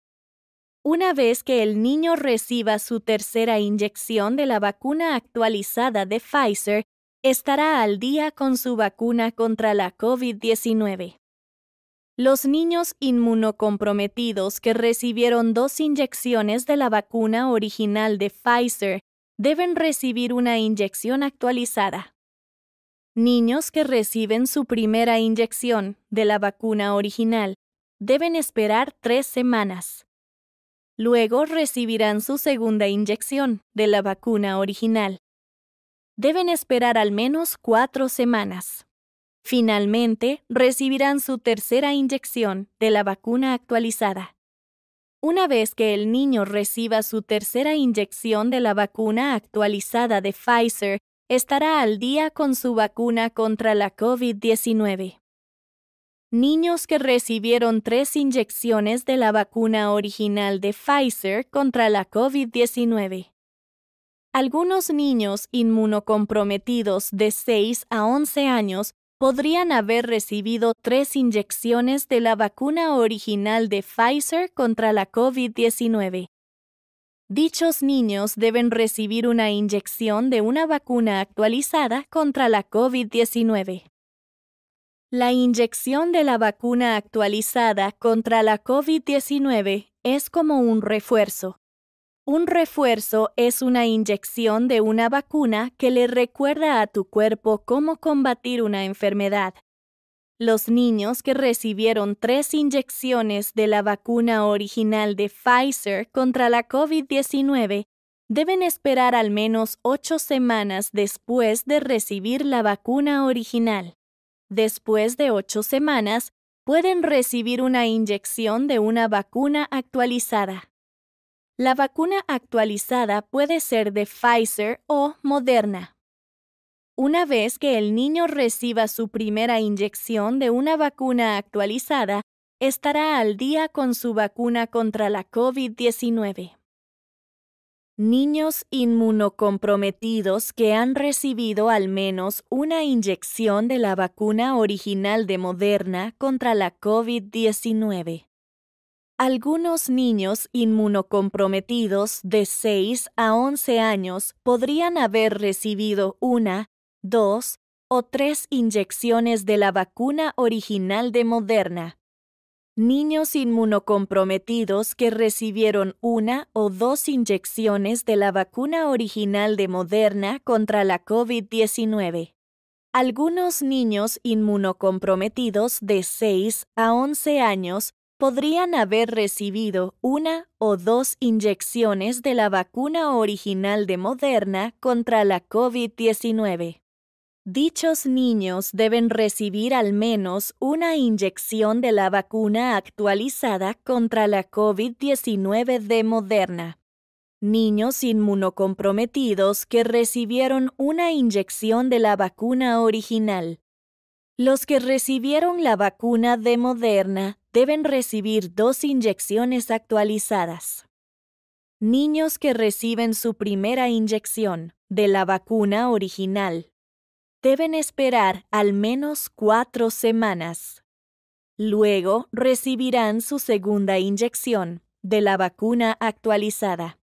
Una vez que el niño reciba su tercera inyección de la vacuna actualizada de Pfizer, estará al día con su vacuna contra la COVID-19. Los niños inmunocomprometidos que recibieron dos inyecciones de la vacuna original de Pfizer deben recibir una inyección actualizada. Niños que reciben su primera inyección de la vacuna original deben esperar tres semanas. Luego recibirán su segunda inyección de la vacuna original. Deben esperar al menos cuatro semanas. Finalmente, recibirán su tercera inyección de la vacuna actualizada. Una vez que el niño reciba su tercera inyección de la vacuna actualizada de Pfizer estará al día con su vacuna contra la COVID-19. Niños que recibieron tres inyecciones de la vacuna original de Pfizer contra la COVID-19. Algunos niños inmunocomprometidos de 6 a 11 años podrían haber recibido tres inyecciones de la vacuna original de Pfizer contra la COVID-19. Dichos niños deben recibir una inyección de una vacuna actualizada contra la COVID-19. La inyección de la vacuna actualizada contra la COVID-19 es como un refuerzo. Un refuerzo es una inyección de una vacuna que le recuerda a tu cuerpo cómo combatir una enfermedad. Los niños que recibieron tres inyecciones de la vacuna original de Pfizer contra la COVID-19 deben esperar al menos ocho semanas después de recibir la vacuna original. Después de ocho semanas, pueden recibir una inyección de una vacuna actualizada. La vacuna actualizada puede ser de Pfizer o Moderna, una vez que el niño reciba su primera inyección de una vacuna actualizada, estará al día con su vacuna contra la COVID-19. Niños inmunocomprometidos que han recibido al menos una inyección de la vacuna original de Moderna contra la COVID-19. Algunos niños inmunocomprometidos de 6 a 11 años podrían haber recibido una dos o tres inyecciones de la vacuna original de Moderna. Niños inmunocomprometidos que recibieron una o dos inyecciones de la vacuna original de Moderna contra la COVID-19. Algunos niños inmunocomprometidos de 6 a 11 años podrían haber recibido una o dos inyecciones de la vacuna original de Moderna contra la COVID-19. Dichos niños deben recibir al menos una inyección de la vacuna actualizada contra la COVID-19 de Moderna. Niños inmunocomprometidos que recibieron una inyección de la vacuna original. Los que recibieron la vacuna de Moderna deben recibir dos inyecciones actualizadas. Niños que reciben su primera inyección de la vacuna original deben esperar al menos cuatro semanas. Luego recibirán su segunda inyección de la vacuna actualizada.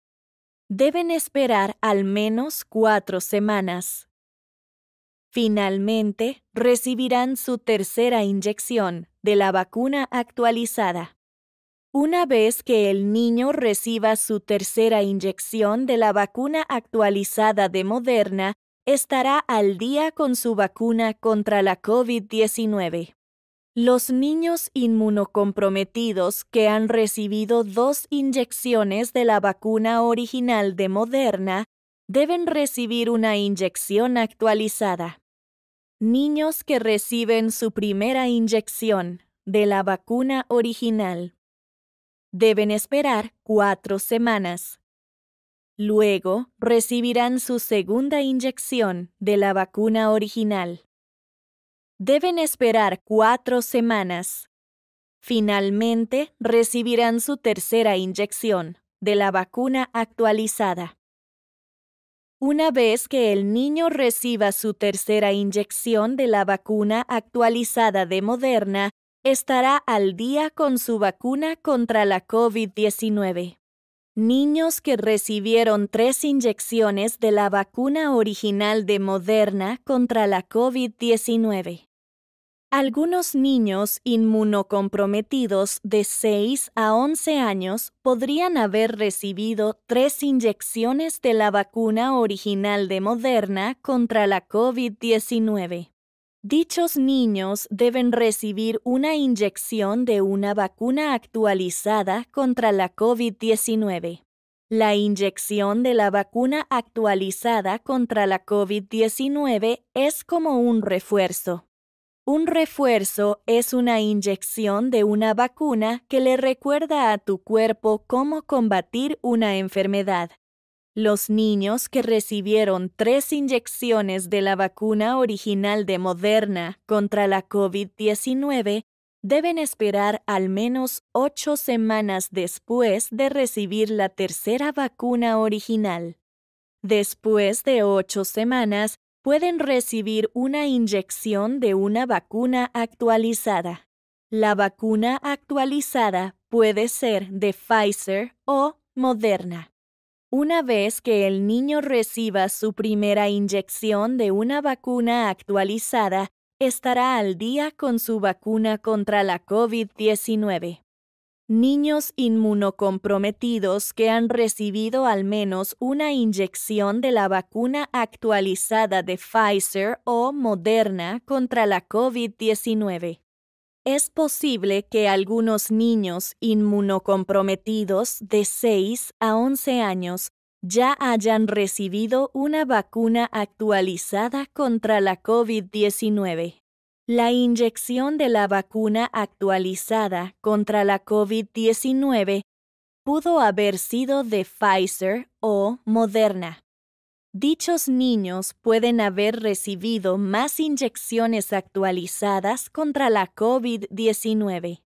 Deben esperar al menos cuatro semanas. Finalmente, recibirán su tercera inyección de la vacuna actualizada. Una vez que el niño reciba su tercera inyección de la vacuna actualizada de Moderna, estará al día con su vacuna contra la COVID-19. Los niños inmunocomprometidos que han recibido dos inyecciones de la vacuna original de Moderna deben recibir una inyección actualizada. Niños que reciben su primera inyección de la vacuna original deben esperar cuatro semanas Luego recibirán su segunda inyección de la vacuna original. Deben esperar cuatro semanas. Finalmente recibirán su tercera inyección de la vacuna actualizada. Una vez que el niño reciba su tercera inyección de la vacuna actualizada de Moderna, estará al día con su vacuna contra la COVID-19. Niños que recibieron tres inyecciones de la vacuna original de Moderna contra la COVID-19. Algunos niños inmunocomprometidos de 6 a 11 años podrían haber recibido tres inyecciones de la vacuna original de Moderna contra la COVID-19. Dichos niños deben recibir una inyección de una vacuna actualizada contra la COVID-19. La inyección de la vacuna actualizada contra la COVID-19 es como un refuerzo. Un refuerzo es una inyección de una vacuna que le recuerda a tu cuerpo cómo combatir una enfermedad. Los niños que recibieron tres inyecciones de la vacuna original de Moderna contra la COVID-19 deben esperar al menos ocho semanas después de recibir la tercera vacuna original. Después de ocho semanas, pueden recibir una inyección de una vacuna actualizada. La vacuna actualizada puede ser de Pfizer o Moderna. Una vez que el niño reciba su primera inyección de una vacuna actualizada, estará al día con su vacuna contra la COVID-19. Niños inmunocomprometidos que han recibido al menos una inyección de la vacuna actualizada de Pfizer o Moderna contra la COVID-19 es posible que algunos niños inmunocomprometidos de 6 a 11 años ya hayan recibido una vacuna actualizada contra la COVID-19. La inyección de la vacuna actualizada contra la COVID-19 pudo haber sido de Pfizer o Moderna. Dichos niños pueden haber recibido más inyecciones actualizadas contra la COVID-19.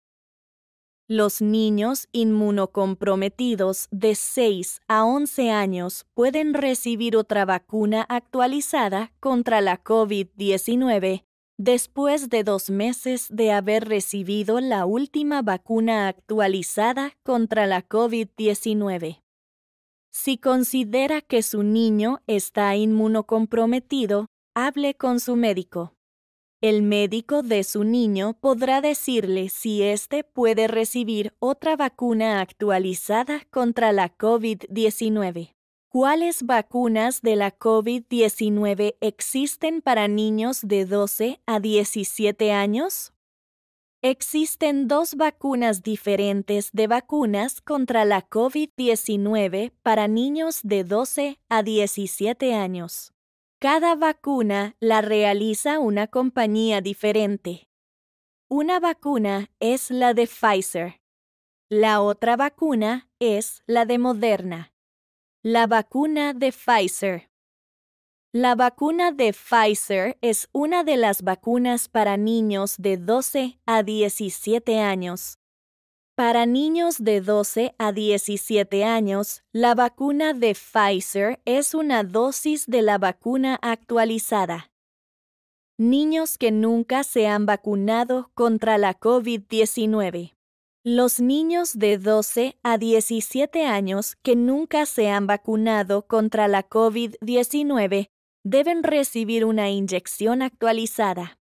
Los niños inmunocomprometidos de 6 a 11 años pueden recibir otra vacuna actualizada contra la COVID-19 después de dos meses de haber recibido la última vacuna actualizada contra la COVID-19. Si considera que su niño está inmunocomprometido, hable con su médico. El médico de su niño podrá decirle si éste puede recibir otra vacuna actualizada contra la COVID-19. ¿Cuáles vacunas de la COVID-19 existen para niños de 12 a 17 años? Existen dos vacunas diferentes de vacunas contra la COVID-19 para niños de 12 a 17 años. Cada vacuna la realiza una compañía diferente. Una vacuna es la de Pfizer. La otra vacuna es la de Moderna. La vacuna de Pfizer la vacuna de Pfizer es una de las vacunas para niños de 12 a 17 años. Para niños de 12 a 17 años, la vacuna de Pfizer es una dosis de la vacuna actualizada. Niños que nunca se han vacunado contra la COVID-19. Los niños de 12 a 17 años que nunca se han vacunado contra la COVID-19 deben recibir una inyección actualizada.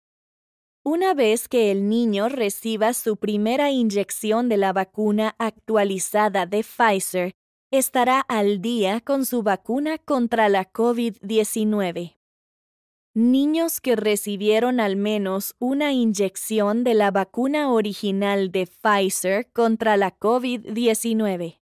Una vez que el niño reciba su primera inyección de la vacuna actualizada de Pfizer, estará al día con su vacuna contra la COVID-19. Niños que recibieron al menos una inyección de la vacuna original de Pfizer contra la COVID-19.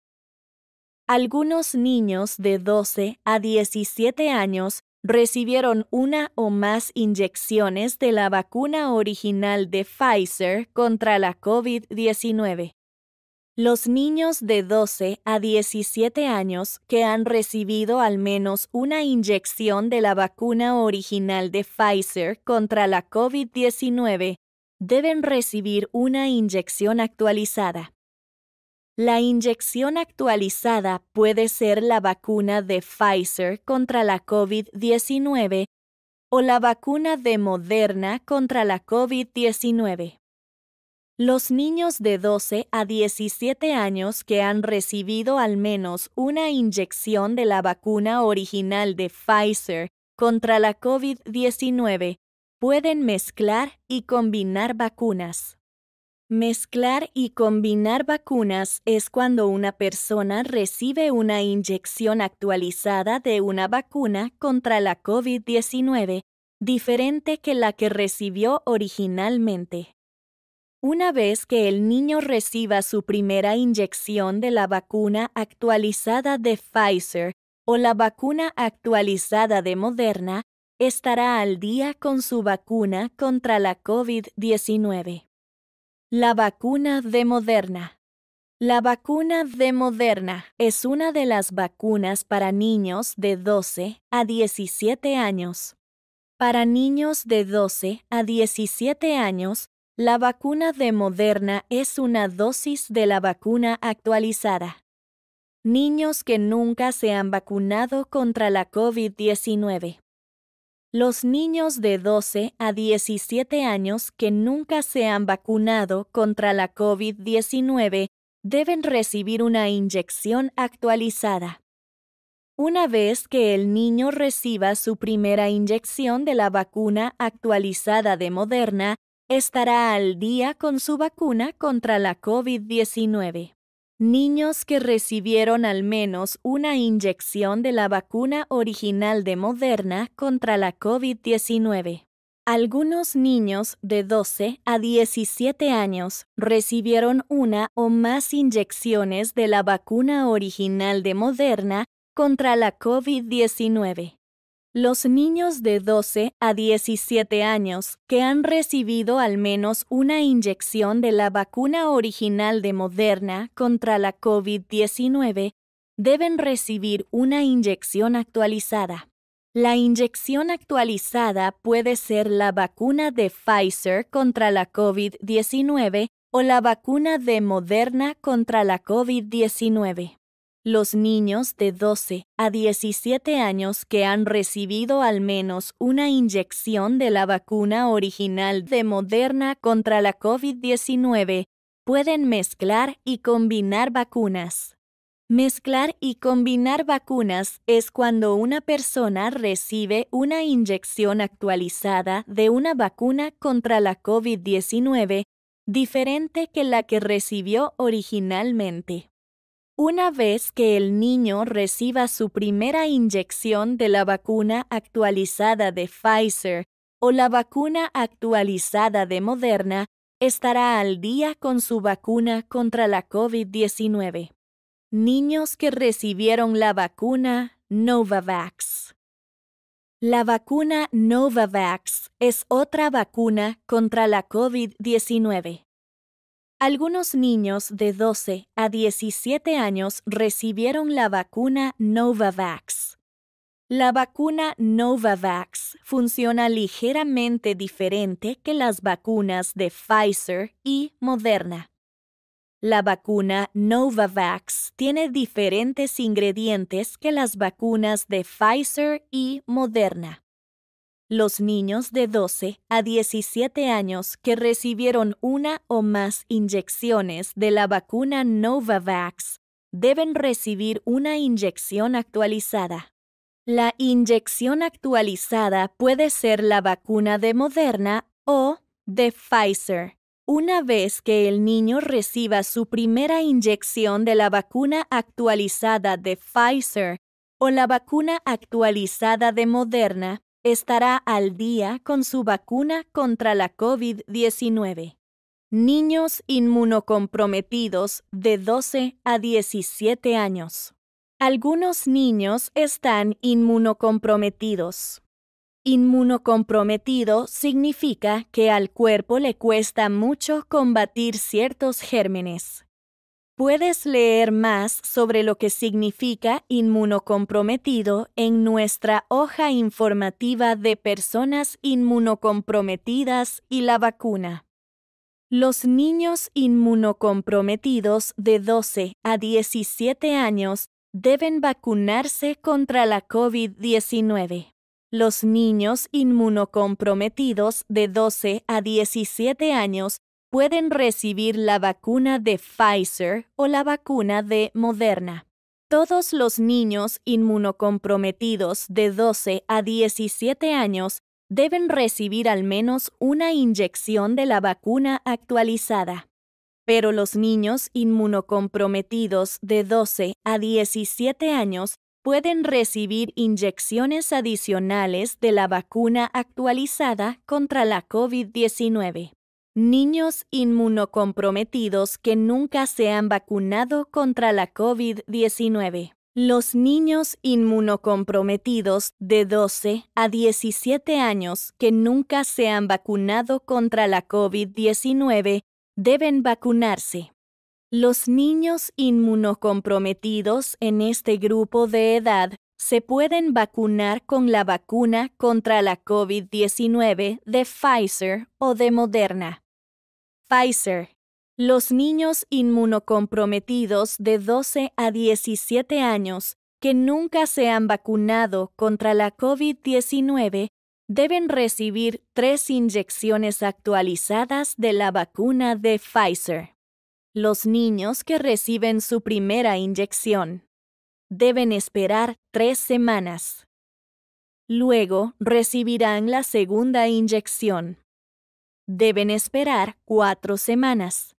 Algunos niños de 12 a 17 años recibieron una o más inyecciones de la vacuna original de Pfizer contra la COVID-19. Los niños de 12 a 17 años que han recibido al menos una inyección de la vacuna original de Pfizer contra la COVID-19 deben recibir una inyección actualizada. La inyección actualizada puede ser la vacuna de Pfizer contra la COVID-19 o la vacuna de Moderna contra la COVID-19. Los niños de 12 a 17 años que han recibido al menos una inyección de la vacuna original de Pfizer contra la COVID-19 pueden mezclar y combinar vacunas. Mezclar y combinar vacunas es cuando una persona recibe una inyección actualizada de una vacuna contra la COVID-19, diferente que la que recibió originalmente. Una vez que el niño reciba su primera inyección de la vacuna actualizada de Pfizer o la vacuna actualizada de Moderna, estará al día con su vacuna contra la COVID-19. La vacuna de Moderna. La vacuna de Moderna es una de las vacunas para niños de 12 a 17 años. Para niños de 12 a 17 años, la vacuna de Moderna es una dosis de la vacuna actualizada. Niños que nunca se han vacunado contra la COVID-19. Los niños de 12 a 17 años que nunca se han vacunado contra la COVID-19 deben recibir una inyección actualizada. Una vez que el niño reciba su primera inyección de la vacuna actualizada de Moderna, estará al día con su vacuna contra la COVID-19. Niños que recibieron al menos una inyección de la vacuna original de Moderna contra la COVID-19. Algunos niños de 12 a 17 años recibieron una o más inyecciones de la vacuna original de Moderna contra la COVID-19. Los niños de 12 a 17 años que han recibido al menos una inyección de la vacuna original de Moderna contra la COVID-19 deben recibir una inyección actualizada. La inyección actualizada puede ser la vacuna de Pfizer contra la COVID-19 o la vacuna de Moderna contra la COVID-19. Los niños de 12 a 17 años que han recibido al menos una inyección de la vacuna original de Moderna contra la COVID-19 pueden mezclar y combinar vacunas. Mezclar y combinar vacunas es cuando una persona recibe una inyección actualizada de una vacuna contra la COVID-19 diferente que la que recibió originalmente. Una vez que el niño reciba su primera inyección de la vacuna actualizada de Pfizer o la vacuna actualizada de Moderna, estará al día con su vacuna contra la COVID-19. Niños que recibieron la vacuna Novavax. La vacuna Novavax es otra vacuna contra la COVID-19. Algunos niños de 12 a 17 años recibieron la vacuna Novavax. La vacuna Novavax funciona ligeramente diferente que las vacunas de Pfizer y Moderna. La vacuna Novavax tiene diferentes ingredientes que las vacunas de Pfizer y Moderna. Los niños de 12 a 17 años que recibieron una o más inyecciones de la vacuna Novavax deben recibir una inyección actualizada. La inyección actualizada puede ser la vacuna de Moderna o de Pfizer. Una vez que el niño reciba su primera inyección de la vacuna actualizada de Pfizer o la vacuna actualizada de Moderna, estará al día con su vacuna contra la COVID-19. Niños inmunocomprometidos de 12 a 17 años. Algunos niños están inmunocomprometidos. Inmunocomprometido significa que al cuerpo le cuesta mucho combatir ciertos gérmenes. Puedes leer más sobre lo que significa inmunocomprometido en nuestra hoja informativa de personas inmunocomprometidas y la vacuna. Los niños inmunocomprometidos de 12 a 17 años deben vacunarse contra la COVID-19. Los niños inmunocomprometidos de 12 a 17 años pueden recibir la vacuna de Pfizer o la vacuna de Moderna. Todos los niños inmunocomprometidos de 12 a 17 años deben recibir al menos una inyección de la vacuna actualizada. Pero los niños inmunocomprometidos de 12 a 17 años pueden recibir inyecciones adicionales de la vacuna actualizada contra la COVID-19. Niños inmunocomprometidos que nunca se han vacunado contra la COVID-19. Los niños inmunocomprometidos de 12 a 17 años que nunca se han vacunado contra la COVID-19 deben vacunarse. Los niños inmunocomprometidos en este grupo de edad se pueden vacunar con la vacuna contra la COVID-19 de Pfizer o de Moderna. Pfizer. Los niños inmunocomprometidos de 12 a 17 años que nunca se han vacunado contra la COVID-19 deben recibir tres inyecciones actualizadas de la vacuna de Pfizer. Los niños que reciben su primera inyección deben esperar tres semanas. Luego recibirán la segunda inyección deben esperar cuatro semanas.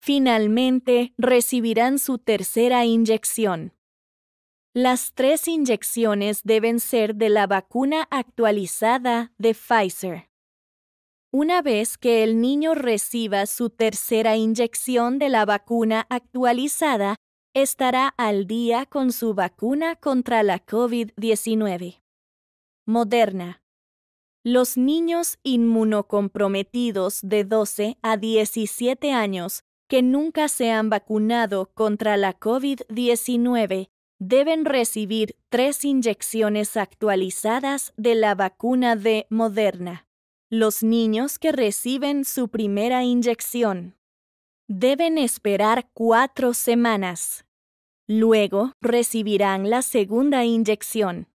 Finalmente, recibirán su tercera inyección. Las tres inyecciones deben ser de la vacuna actualizada de Pfizer. Una vez que el niño reciba su tercera inyección de la vacuna actualizada, estará al día con su vacuna contra la COVID-19. Moderna, los niños inmunocomprometidos de 12 a 17 años que nunca se han vacunado contra la COVID-19 deben recibir tres inyecciones actualizadas de la vacuna de Moderna. Los niños que reciben su primera inyección deben esperar cuatro semanas. Luego recibirán la segunda inyección.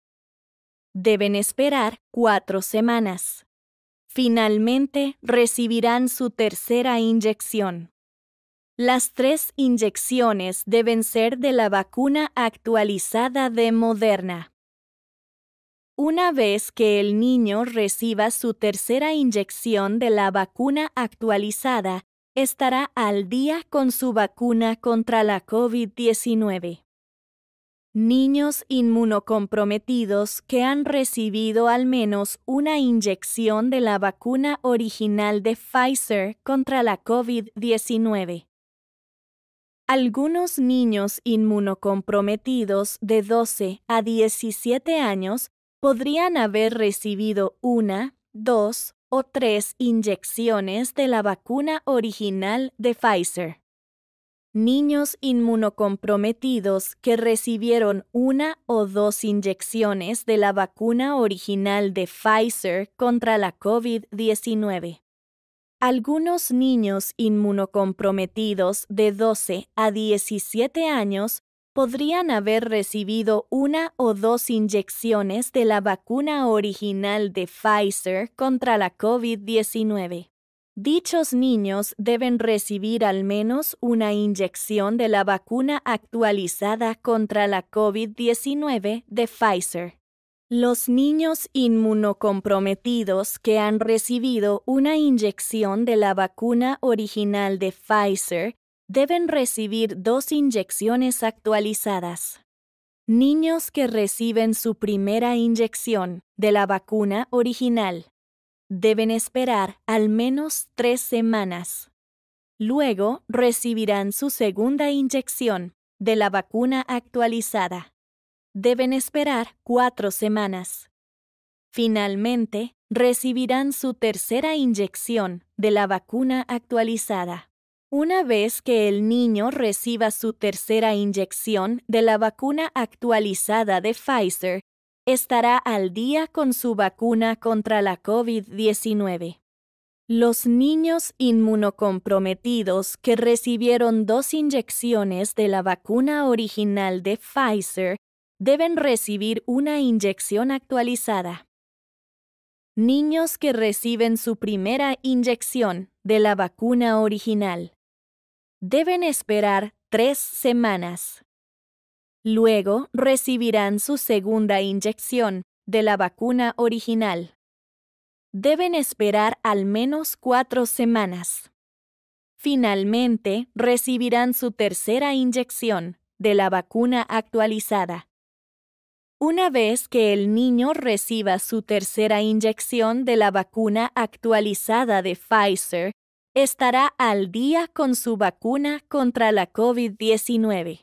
Deben esperar cuatro semanas. Finalmente recibirán su tercera inyección. Las tres inyecciones deben ser de la vacuna actualizada de Moderna. Una vez que el niño reciba su tercera inyección de la vacuna actualizada, estará al día con su vacuna contra la COVID-19. Niños inmunocomprometidos que han recibido al menos una inyección de la vacuna original de Pfizer contra la COVID-19. Algunos niños inmunocomprometidos de 12 a 17 años podrían haber recibido una, dos o tres inyecciones de la vacuna original de Pfizer niños inmunocomprometidos que recibieron una o dos inyecciones de la vacuna original de Pfizer contra la COVID-19. Algunos niños inmunocomprometidos de 12 a 17 años podrían haber recibido una o dos inyecciones de la vacuna original de Pfizer contra la COVID-19. Dichos niños deben recibir al menos una inyección de la vacuna actualizada contra la COVID-19 de Pfizer. Los niños inmunocomprometidos que han recibido una inyección de la vacuna original de Pfizer deben recibir dos inyecciones actualizadas. Niños que reciben su primera inyección de la vacuna original deben esperar al menos tres semanas. Luego recibirán su segunda inyección de la vacuna actualizada. Deben esperar cuatro semanas. Finalmente, recibirán su tercera inyección de la vacuna actualizada. Una vez que el niño reciba su tercera inyección de la vacuna actualizada de Pfizer, estará al día con su vacuna contra la COVID-19. Los niños inmunocomprometidos que recibieron dos inyecciones de la vacuna original de Pfizer deben recibir una inyección actualizada. Niños que reciben su primera inyección de la vacuna original deben esperar tres semanas Luego recibirán su segunda inyección de la vacuna original. Deben esperar al menos cuatro semanas. Finalmente, recibirán su tercera inyección de la vacuna actualizada. Una vez que el niño reciba su tercera inyección de la vacuna actualizada de Pfizer, estará al día con su vacuna contra la COVID-19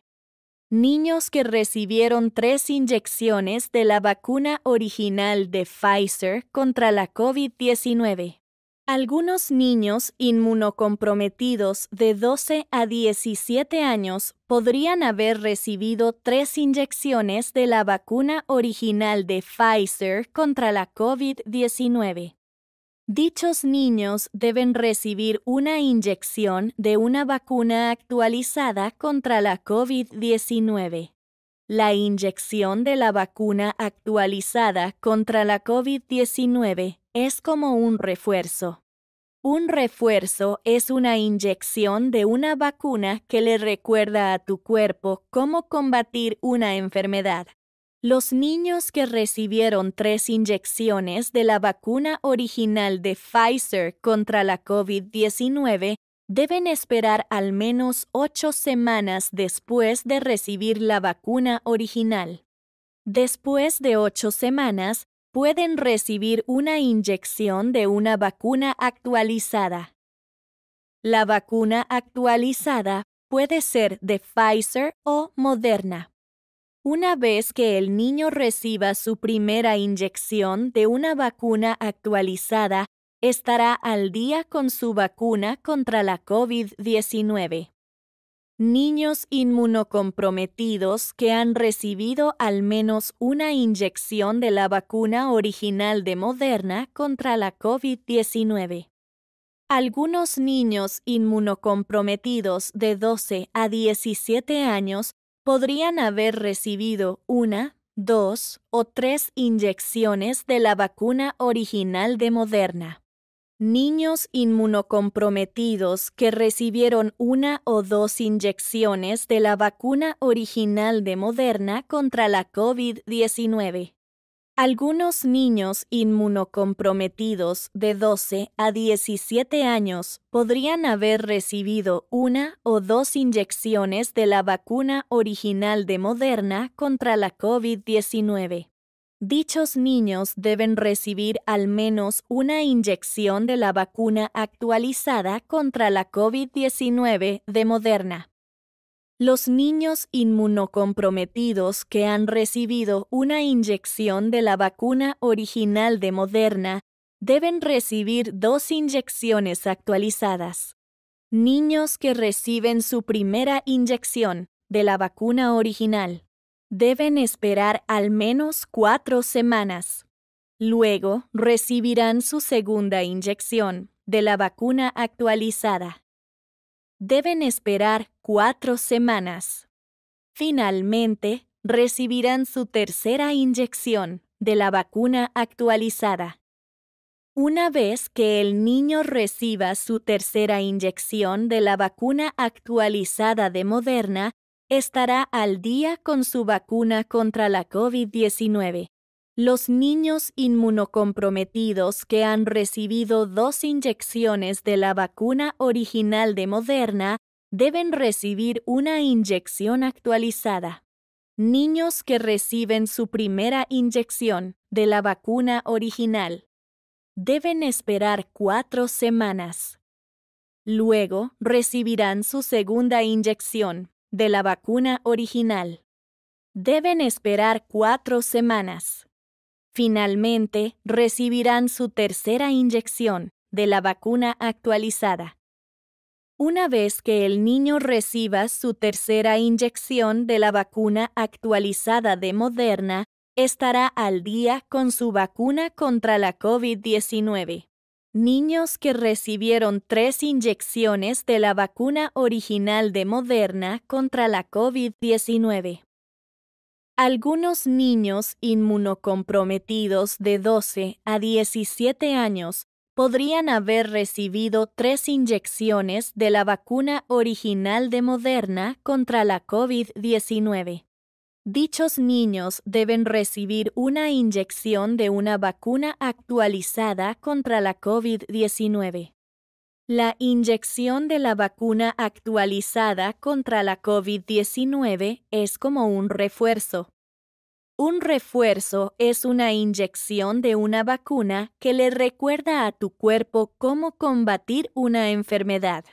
niños que recibieron tres inyecciones de la vacuna original de Pfizer contra la COVID-19. Algunos niños inmunocomprometidos de 12 a 17 años podrían haber recibido tres inyecciones de la vacuna original de Pfizer contra la COVID-19. Dichos niños deben recibir una inyección de una vacuna actualizada contra la COVID-19. La inyección de la vacuna actualizada contra la COVID-19 es como un refuerzo. Un refuerzo es una inyección de una vacuna que le recuerda a tu cuerpo cómo combatir una enfermedad, los niños que recibieron tres inyecciones de la vacuna original de Pfizer contra la COVID-19 deben esperar al menos ocho semanas después de recibir la vacuna original. Después de ocho semanas, pueden recibir una inyección de una vacuna actualizada. La vacuna actualizada puede ser de Pfizer o Moderna. Una vez que el niño reciba su primera inyección de una vacuna actualizada, estará al día con su vacuna contra la COVID-19. Niños inmunocomprometidos que han recibido al menos una inyección de la vacuna original de Moderna contra la COVID-19. Algunos niños inmunocomprometidos de 12 a 17 años podrían haber recibido una, dos o tres inyecciones de la vacuna original de Moderna. Niños inmunocomprometidos que recibieron una o dos inyecciones de la vacuna original de Moderna contra la COVID-19. Algunos niños inmunocomprometidos de 12 a 17 años podrían haber recibido una o dos inyecciones de la vacuna original de Moderna contra la COVID-19. Dichos niños deben recibir al menos una inyección de la vacuna actualizada contra la COVID-19 de Moderna. Los niños inmunocomprometidos que han recibido una inyección de la vacuna original de Moderna deben recibir dos inyecciones actualizadas. Niños que reciben su primera inyección de la vacuna original deben esperar al menos cuatro semanas. Luego recibirán su segunda inyección de la vacuna actualizada deben esperar cuatro semanas. Finalmente, recibirán su tercera inyección de la vacuna actualizada. Una vez que el niño reciba su tercera inyección de la vacuna actualizada de Moderna, estará al día con su vacuna contra la COVID-19. Los niños inmunocomprometidos que han recibido dos inyecciones de la vacuna original de Moderna deben recibir una inyección actualizada. Niños que reciben su primera inyección de la vacuna original deben esperar cuatro semanas. Luego recibirán su segunda inyección de la vacuna original. Deben esperar cuatro semanas. Finalmente, recibirán su tercera inyección de la vacuna actualizada. Una vez que el niño reciba su tercera inyección de la vacuna actualizada de Moderna, estará al día con su vacuna contra la COVID-19. Niños que recibieron tres inyecciones de la vacuna original de Moderna contra la COVID-19 algunos niños inmunocomprometidos de 12 a 17 años podrían haber recibido tres inyecciones de la vacuna original de Moderna contra la COVID-19. Dichos niños deben recibir una inyección de una vacuna actualizada contra la COVID-19. La inyección de la vacuna actualizada contra la COVID-19 es como un refuerzo. Un refuerzo es una inyección de una vacuna que le recuerda a tu cuerpo cómo combatir una enfermedad.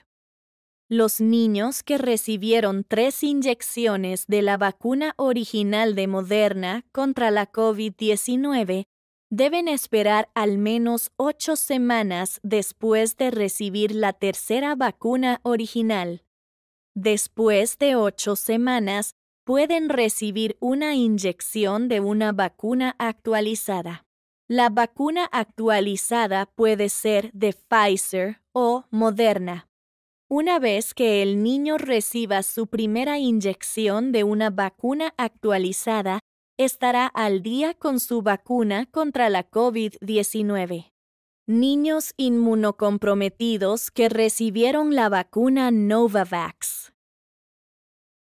Los niños que recibieron tres inyecciones de la vacuna original de Moderna contra la COVID-19 deben esperar al menos ocho semanas después de recibir la tercera vacuna original. Después de ocho semanas, pueden recibir una inyección de una vacuna actualizada. La vacuna actualizada puede ser de Pfizer o Moderna. Una vez que el niño reciba su primera inyección de una vacuna actualizada, estará al día con su vacuna contra la COVID-19. Niños inmunocomprometidos que recibieron la vacuna Novavax.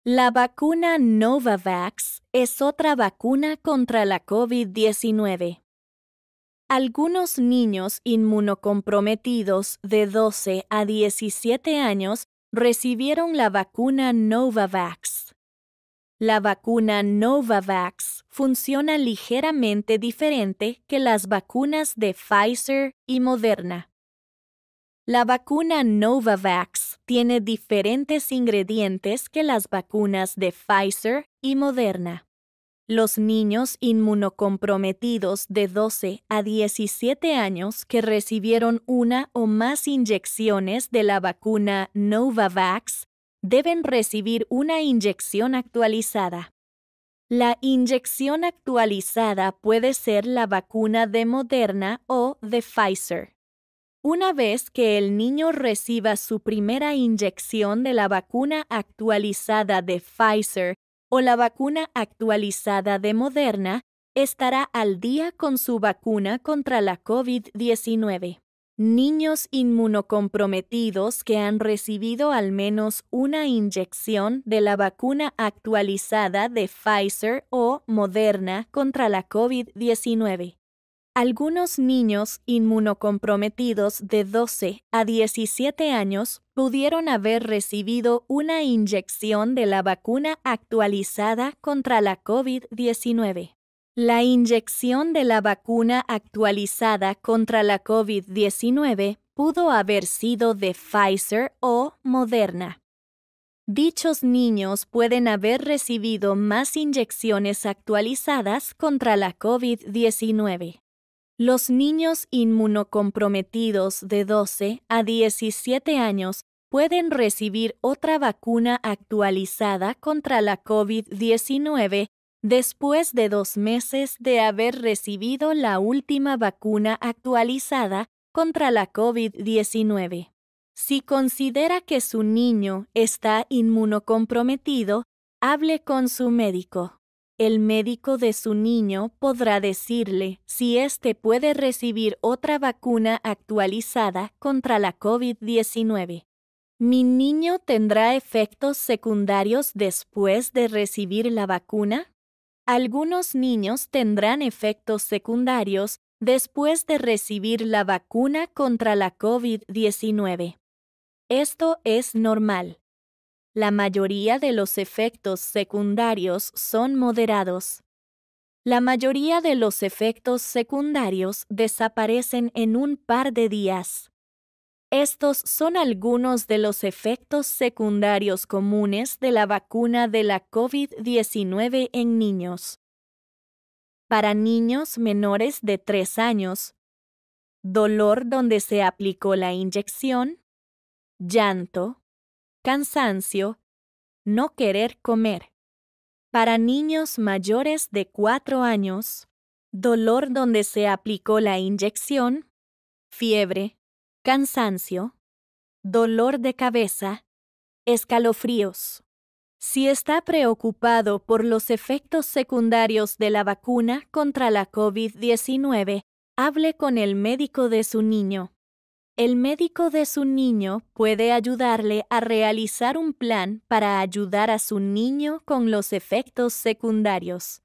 La vacuna Novavax es otra vacuna contra la COVID-19. Algunos niños inmunocomprometidos de 12 a 17 años recibieron la vacuna Novavax. La vacuna Novavax funciona ligeramente diferente que las vacunas de Pfizer y Moderna. La vacuna Novavax tiene diferentes ingredientes que las vacunas de Pfizer y Moderna. Los niños inmunocomprometidos de 12 a 17 años que recibieron una o más inyecciones de la vacuna Novavax deben recibir una inyección actualizada. La inyección actualizada puede ser la vacuna de Moderna o de Pfizer. Una vez que el niño reciba su primera inyección de la vacuna actualizada de Pfizer o la vacuna actualizada de Moderna, estará al día con su vacuna contra la COVID-19. Niños inmunocomprometidos que han recibido al menos una inyección de la vacuna actualizada de Pfizer o Moderna contra la COVID-19. Algunos niños inmunocomprometidos de 12 a 17 años pudieron haber recibido una inyección de la vacuna actualizada contra la COVID-19. La inyección de la vacuna actualizada contra la COVID-19 pudo haber sido de Pfizer o Moderna. Dichos niños pueden haber recibido más inyecciones actualizadas contra la COVID-19. Los niños inmunocomprometidos de 12 a 17 años pueden recibir otra vacuna actualizada contra la COVID-19 Después de dos meses de haber recibido la última vacuna actualizada contra la COVID-19. Si considera que su niño está inmunocomprometido, hable con su médico. El médico de su niño podrá decirle si éste puede recibir otra vacuna actualizada contra la COVID-19. ¿Mi niño tendrá efectos secundarios después de recibir la vacuna? Algunos niños tendrán efectos secundarios después de recibir la vacuna contra la COVID-19. Esto es normal. La mayoría de los efectos secundarios son moderados. La mayoría de los efectos secundarios desaparecen en un par de días. Estos son algunos de los efectos secundarios comunes de la vacuna de la COVID-19 en niños. Para niños menores de 3 años, dolor donde se aplicó la inyección, llanto, cansancio, no querer comer. Para niños mayores de 4 años, dolor donde se aplicó la inyección, fiebre, cansancio, dolor de cabeza, escalofríos. Si está preocupado por los efectos secundarios de la vacuna contra la COVID-19, hable con el médico de su niño. El médico de su niño puede ayudarle a realizar un plan para ayudar a su niño con los efectos secundarios.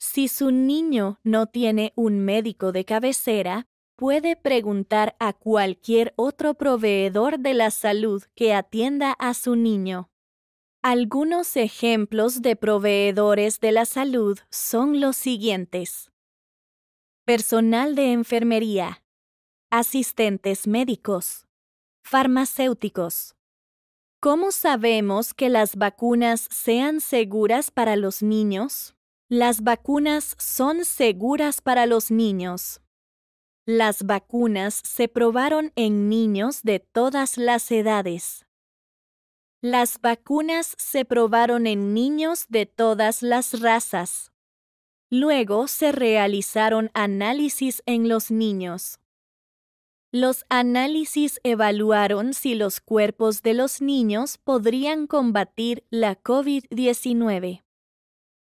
Si su niño no tiene un médico de cabecera, puede preguntar a cualquier otro proveedor de la salud que atienda a su niño. Algunos ejemplos de proveedores de la salud son los siguientes. Personal de enfermería, asistentes médicos, farmacéuticos. ¿Cómo sabemos que las vacunas sean seguras para los niños? Las vacunas son seguras para los niños las vacunas se probaron en niños de todas las edades. Las vacunas se probaron en niños de todas las razas. Luego se realizaron análisis en los niños. Los análisis evaluaron si los cuerpos de los niños podrían combatir la COVID-19.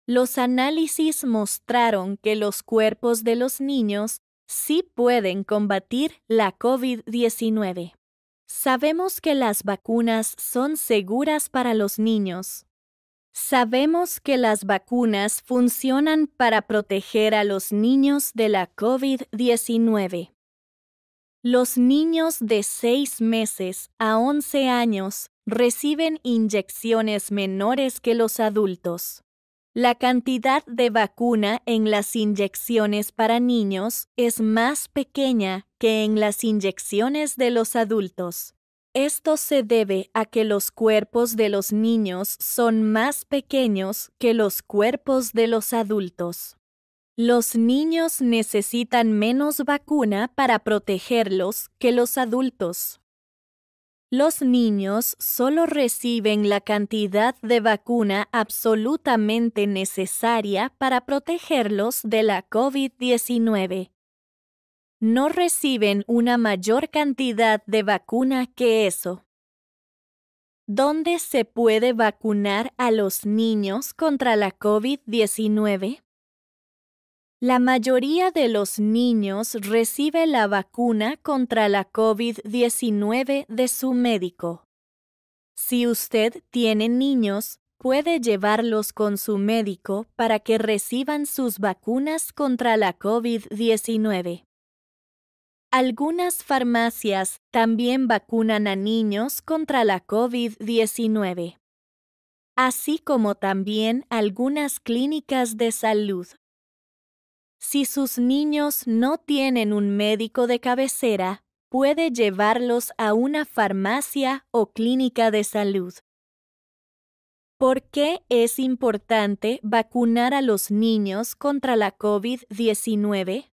Los análisis mostraron que los cuerpos de los niños sí pueden combatir la COVID-19. Sabemos que las vacunas son seguras para los niños. Sabemos que las vacunas funcionan para proteger a los niños de la COVID-19. Los niños de 6 meses a 11 años reciben inyecciones menores que los adultos. La cantidad de vacuna en las inyecciones para niños es más pequeña que en las inyecciones de los adultos. Esto se debe a que los cuerpos de los niños son más pequeños que los cuerpos de los adultos. Los niños necesitan menos vacuna para protegerlos que los adultos los niños solo reciben la cantidad de vacuna absolutamente necesaria para protegerlos de la COVID-19. No reciben una mayor cantidad de vacuna que eso. ¿Dónde se puede vacunar a los niños contra la COVID-19? La mayoría de los niños recibe la vacuna contra la COVID-19 de su médico. Si usted tiene niños, puede llevarlos con su médico para que reciban sus vacunas contra la COVID-19. Algunas farmacias también vacunan a niños contra la COVID-19, así como también algunas clínicas de salud. Si sus niños no tienen un médico de cabecera, puede llevarlos a una farmacia o clínica de salud. ¿Por qué es importante vacunar a los niños contra la COVID-19?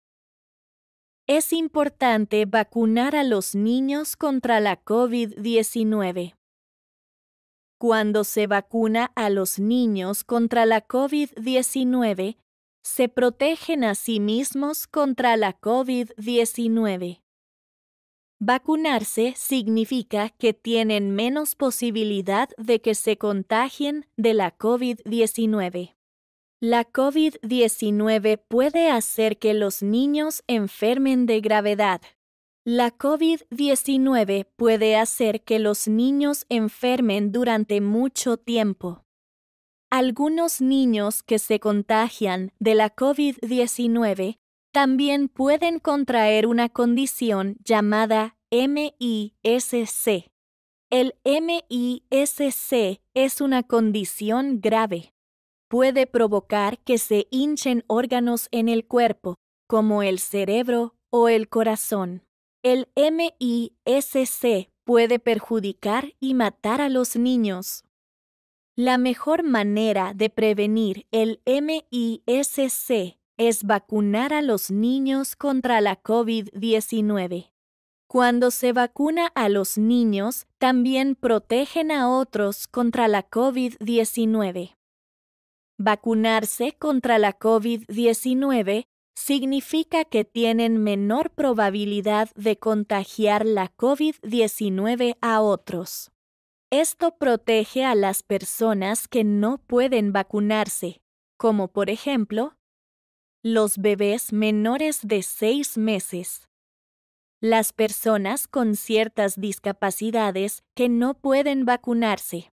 Es importante vacunar a los niños contra la COVID-19. Cuando se vacuna a los niños contra la COVID-19, se protegen a sí mismos contra la COVID-19. Vacunarse significa que tienen menos posibilidad de que se contagien de la COVID-19. La COVID-19 puede hacer que los niños enfermen de gravedad. La COVID-19 puede hacer que los niños enfermen durante mucho tiempo. Algunos niños que se contagian de la COVID-19 también pueden contraer una condición llamada MISC. El MISC es una condición grave. Puede provocar que se hinchen órganos en el cuerpo, como el cerebro o el corazón. El MISC puede perjudicar y matar a los niños la mejor manera de prevenir el MISC es vacunar a los niños contra la COVID-19. Cuando se vacuna a los niños, también protegen a otros contra la COVID-19. Vacunarse contra la COVID-19 significa que tienen menor probabilidad de contagiar la COVID-19 a otros. Esto protege a las personas que no pueden vacunarse, como por ejemplo, los bebés menores de seis meses, las personas con ciertas discapacidades que no pueden vacunarse.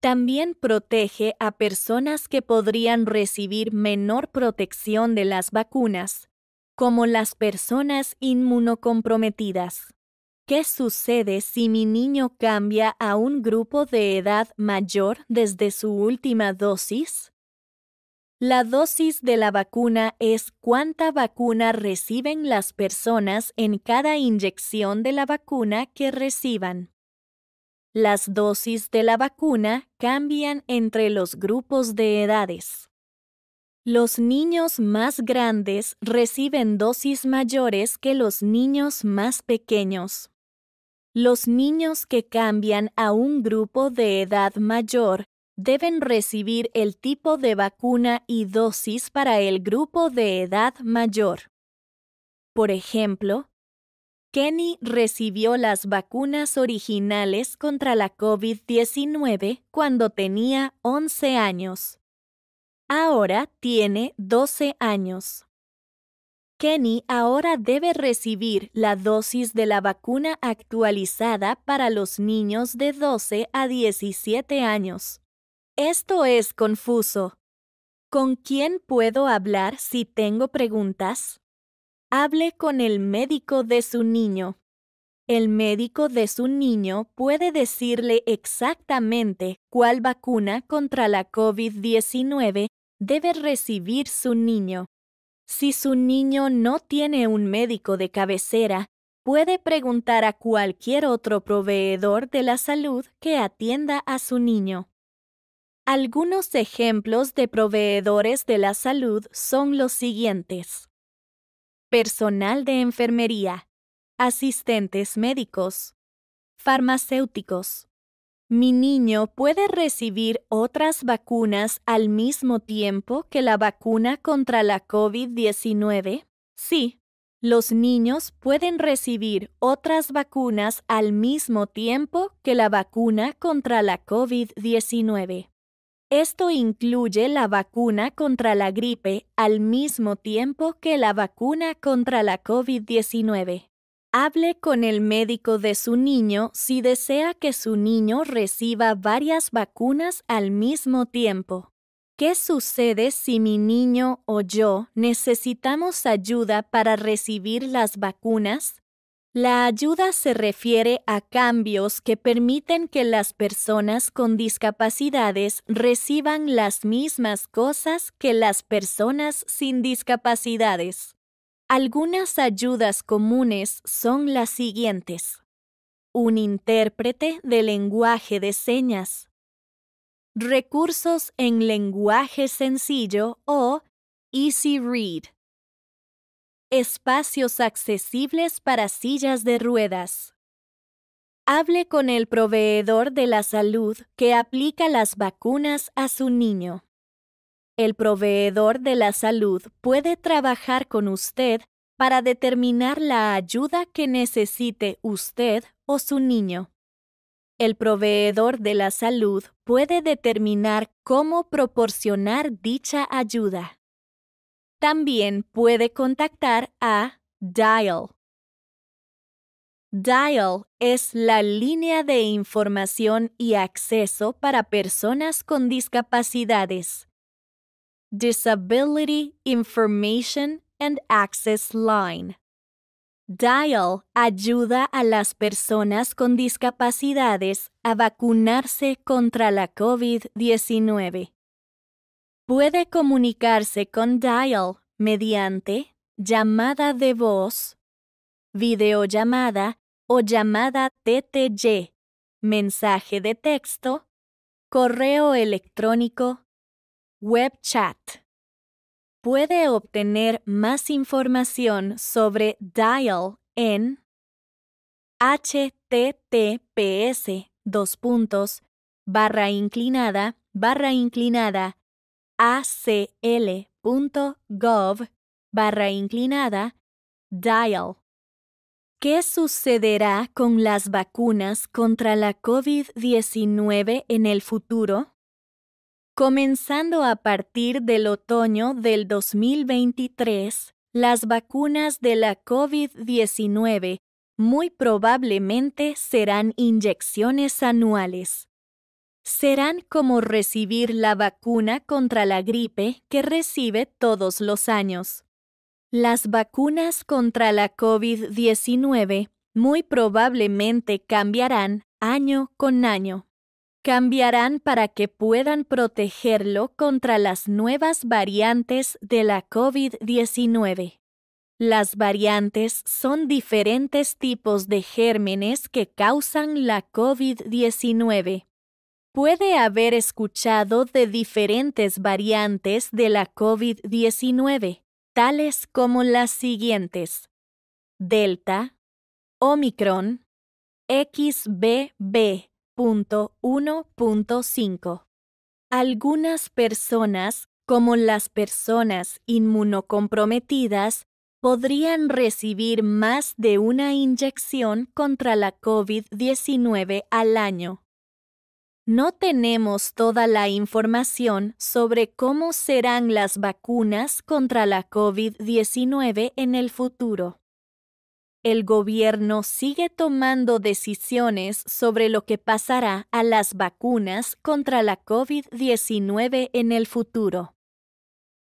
También protege a personas que podrían recibir menor protección de las vacunas, como las personas inmunocomprometidas. ¿Qué sucede si mi niño cambia a un grupo de edad mayor desde su última dosis? La dosis de la vacuna es cuánta vacuna reciben las personas en cada inyección de la vacuna que reciban. Las dosis de la vacuna cambian entre los grupos de edades. Los niños más grandes reciben dosis mayores que los niños más pequeños. Los niños que cambian a un grupo de edad mayor deben recibir el tipo de vacuna y dosis para el grupo de edad mayor. Por ejemplo, Kenny recibió las vacunas originales contra la COVID-19 cuando tenía 11 años. Ahora tiene 12 años. Kenny ahora debe recibir la dosis de la vacuna actualizada para los niños de 12 a 17 años. Esto es confuso. ¿Con quién puedo hablar si tengo preguntas? Hable con el médico de su niño. El médico de su niño puede decirle exactamente cuál vacuna contra la COVID-19 debe recibir su niño. Si su niño no tiene un médico de cabecera, puede preguntar a cualquier otro proveedor de la salud que atienda a su niño. Algunos ejemplos de proveedores de la salud son los siguientes. Personal de enfermería, asistentes médicos, farmacéuticos, mi niño puede recibir otras vacunas al mismo tiempo que la vacuna contra la COVID-19? Sí, los niños pueden recibir otras vacunas al mismo tiempo que la vacuna contra la COVID-19. Esto incluye la vacuna contra la gripe al mismo tiempo que la vacuna contra la COVID-19. Hable con el médico de su niño si desea que su niño reciba varias vacunas al mismo tiempo. ¿Qué sucede si mi niño o yo necesitamos ayuda para recibir las vacunas? La ayuda se refiere a cambios que permiten que las personas con discapacidades reciban las mismas cosas que las personas sin discapacidades. Algunas ayudas comunes son las siguientes. Un intérprete de lenguaje de señas. Recursos en lenguaje sencillo o Easy Read. Espacios accesibles para sillas de ruedas. Hable con el proveedor de la salud que aplica las vacunas a su niño. El proveedor de la salud puede trabajar con usted para determinar la ayuda que necesite usted o su niño. El proveedor de la salud puede determinar cómo proporcionar dicha ayuda. También puede contactar a Dial. Dial es la línea de información y acceso para personas con discapacidades Disability Information and Access Line. DIAL ayuda a las personas con discapacidades a vacunarse contra la COVID-19. Puede comunicarse con DIAL mediante llamada de voz, videollamada o llamada TTY, mensaje de texto, correo electrónico Web Chat. Puede obtener más información sobre Dial en https barra inclinada barra inclinada acl.gov barra inclinada dial. ¿Qué sucederá con las vacunas contra la COVID-19 en el futuro? Comenzando a partir del otoño del 2023, las vacunas de la COVID-19 muy probablemente serán inyecciones anuales. Serán como recibir la vacuna contra la gripe que recibe todos los años. Las vacunas contra la COVID-19 muy probablemente cambiarán año con año cambiarán para que puedan protegerlo contra las nuevas variantes de la COVID-19. Las variantes son diferentes tipos de gérmenes que causan la COVID-19. Puede haber escuchado de diferentes variantes de la COVID-19, tales como las siguientes. Delta, Omicron, XBB, 1.5. Algunas personas, como las personas inmunocomprometidas, podrían recibir más de una inyección contra la COVID-19 al año. No tenemos toda la información sobre cómo serán las vacunas contra la COVID-19 en el futuro el gobierno sigue tomando decisiones sobre lo que pasará a las vacunas contra la COVID-19 en el futuro.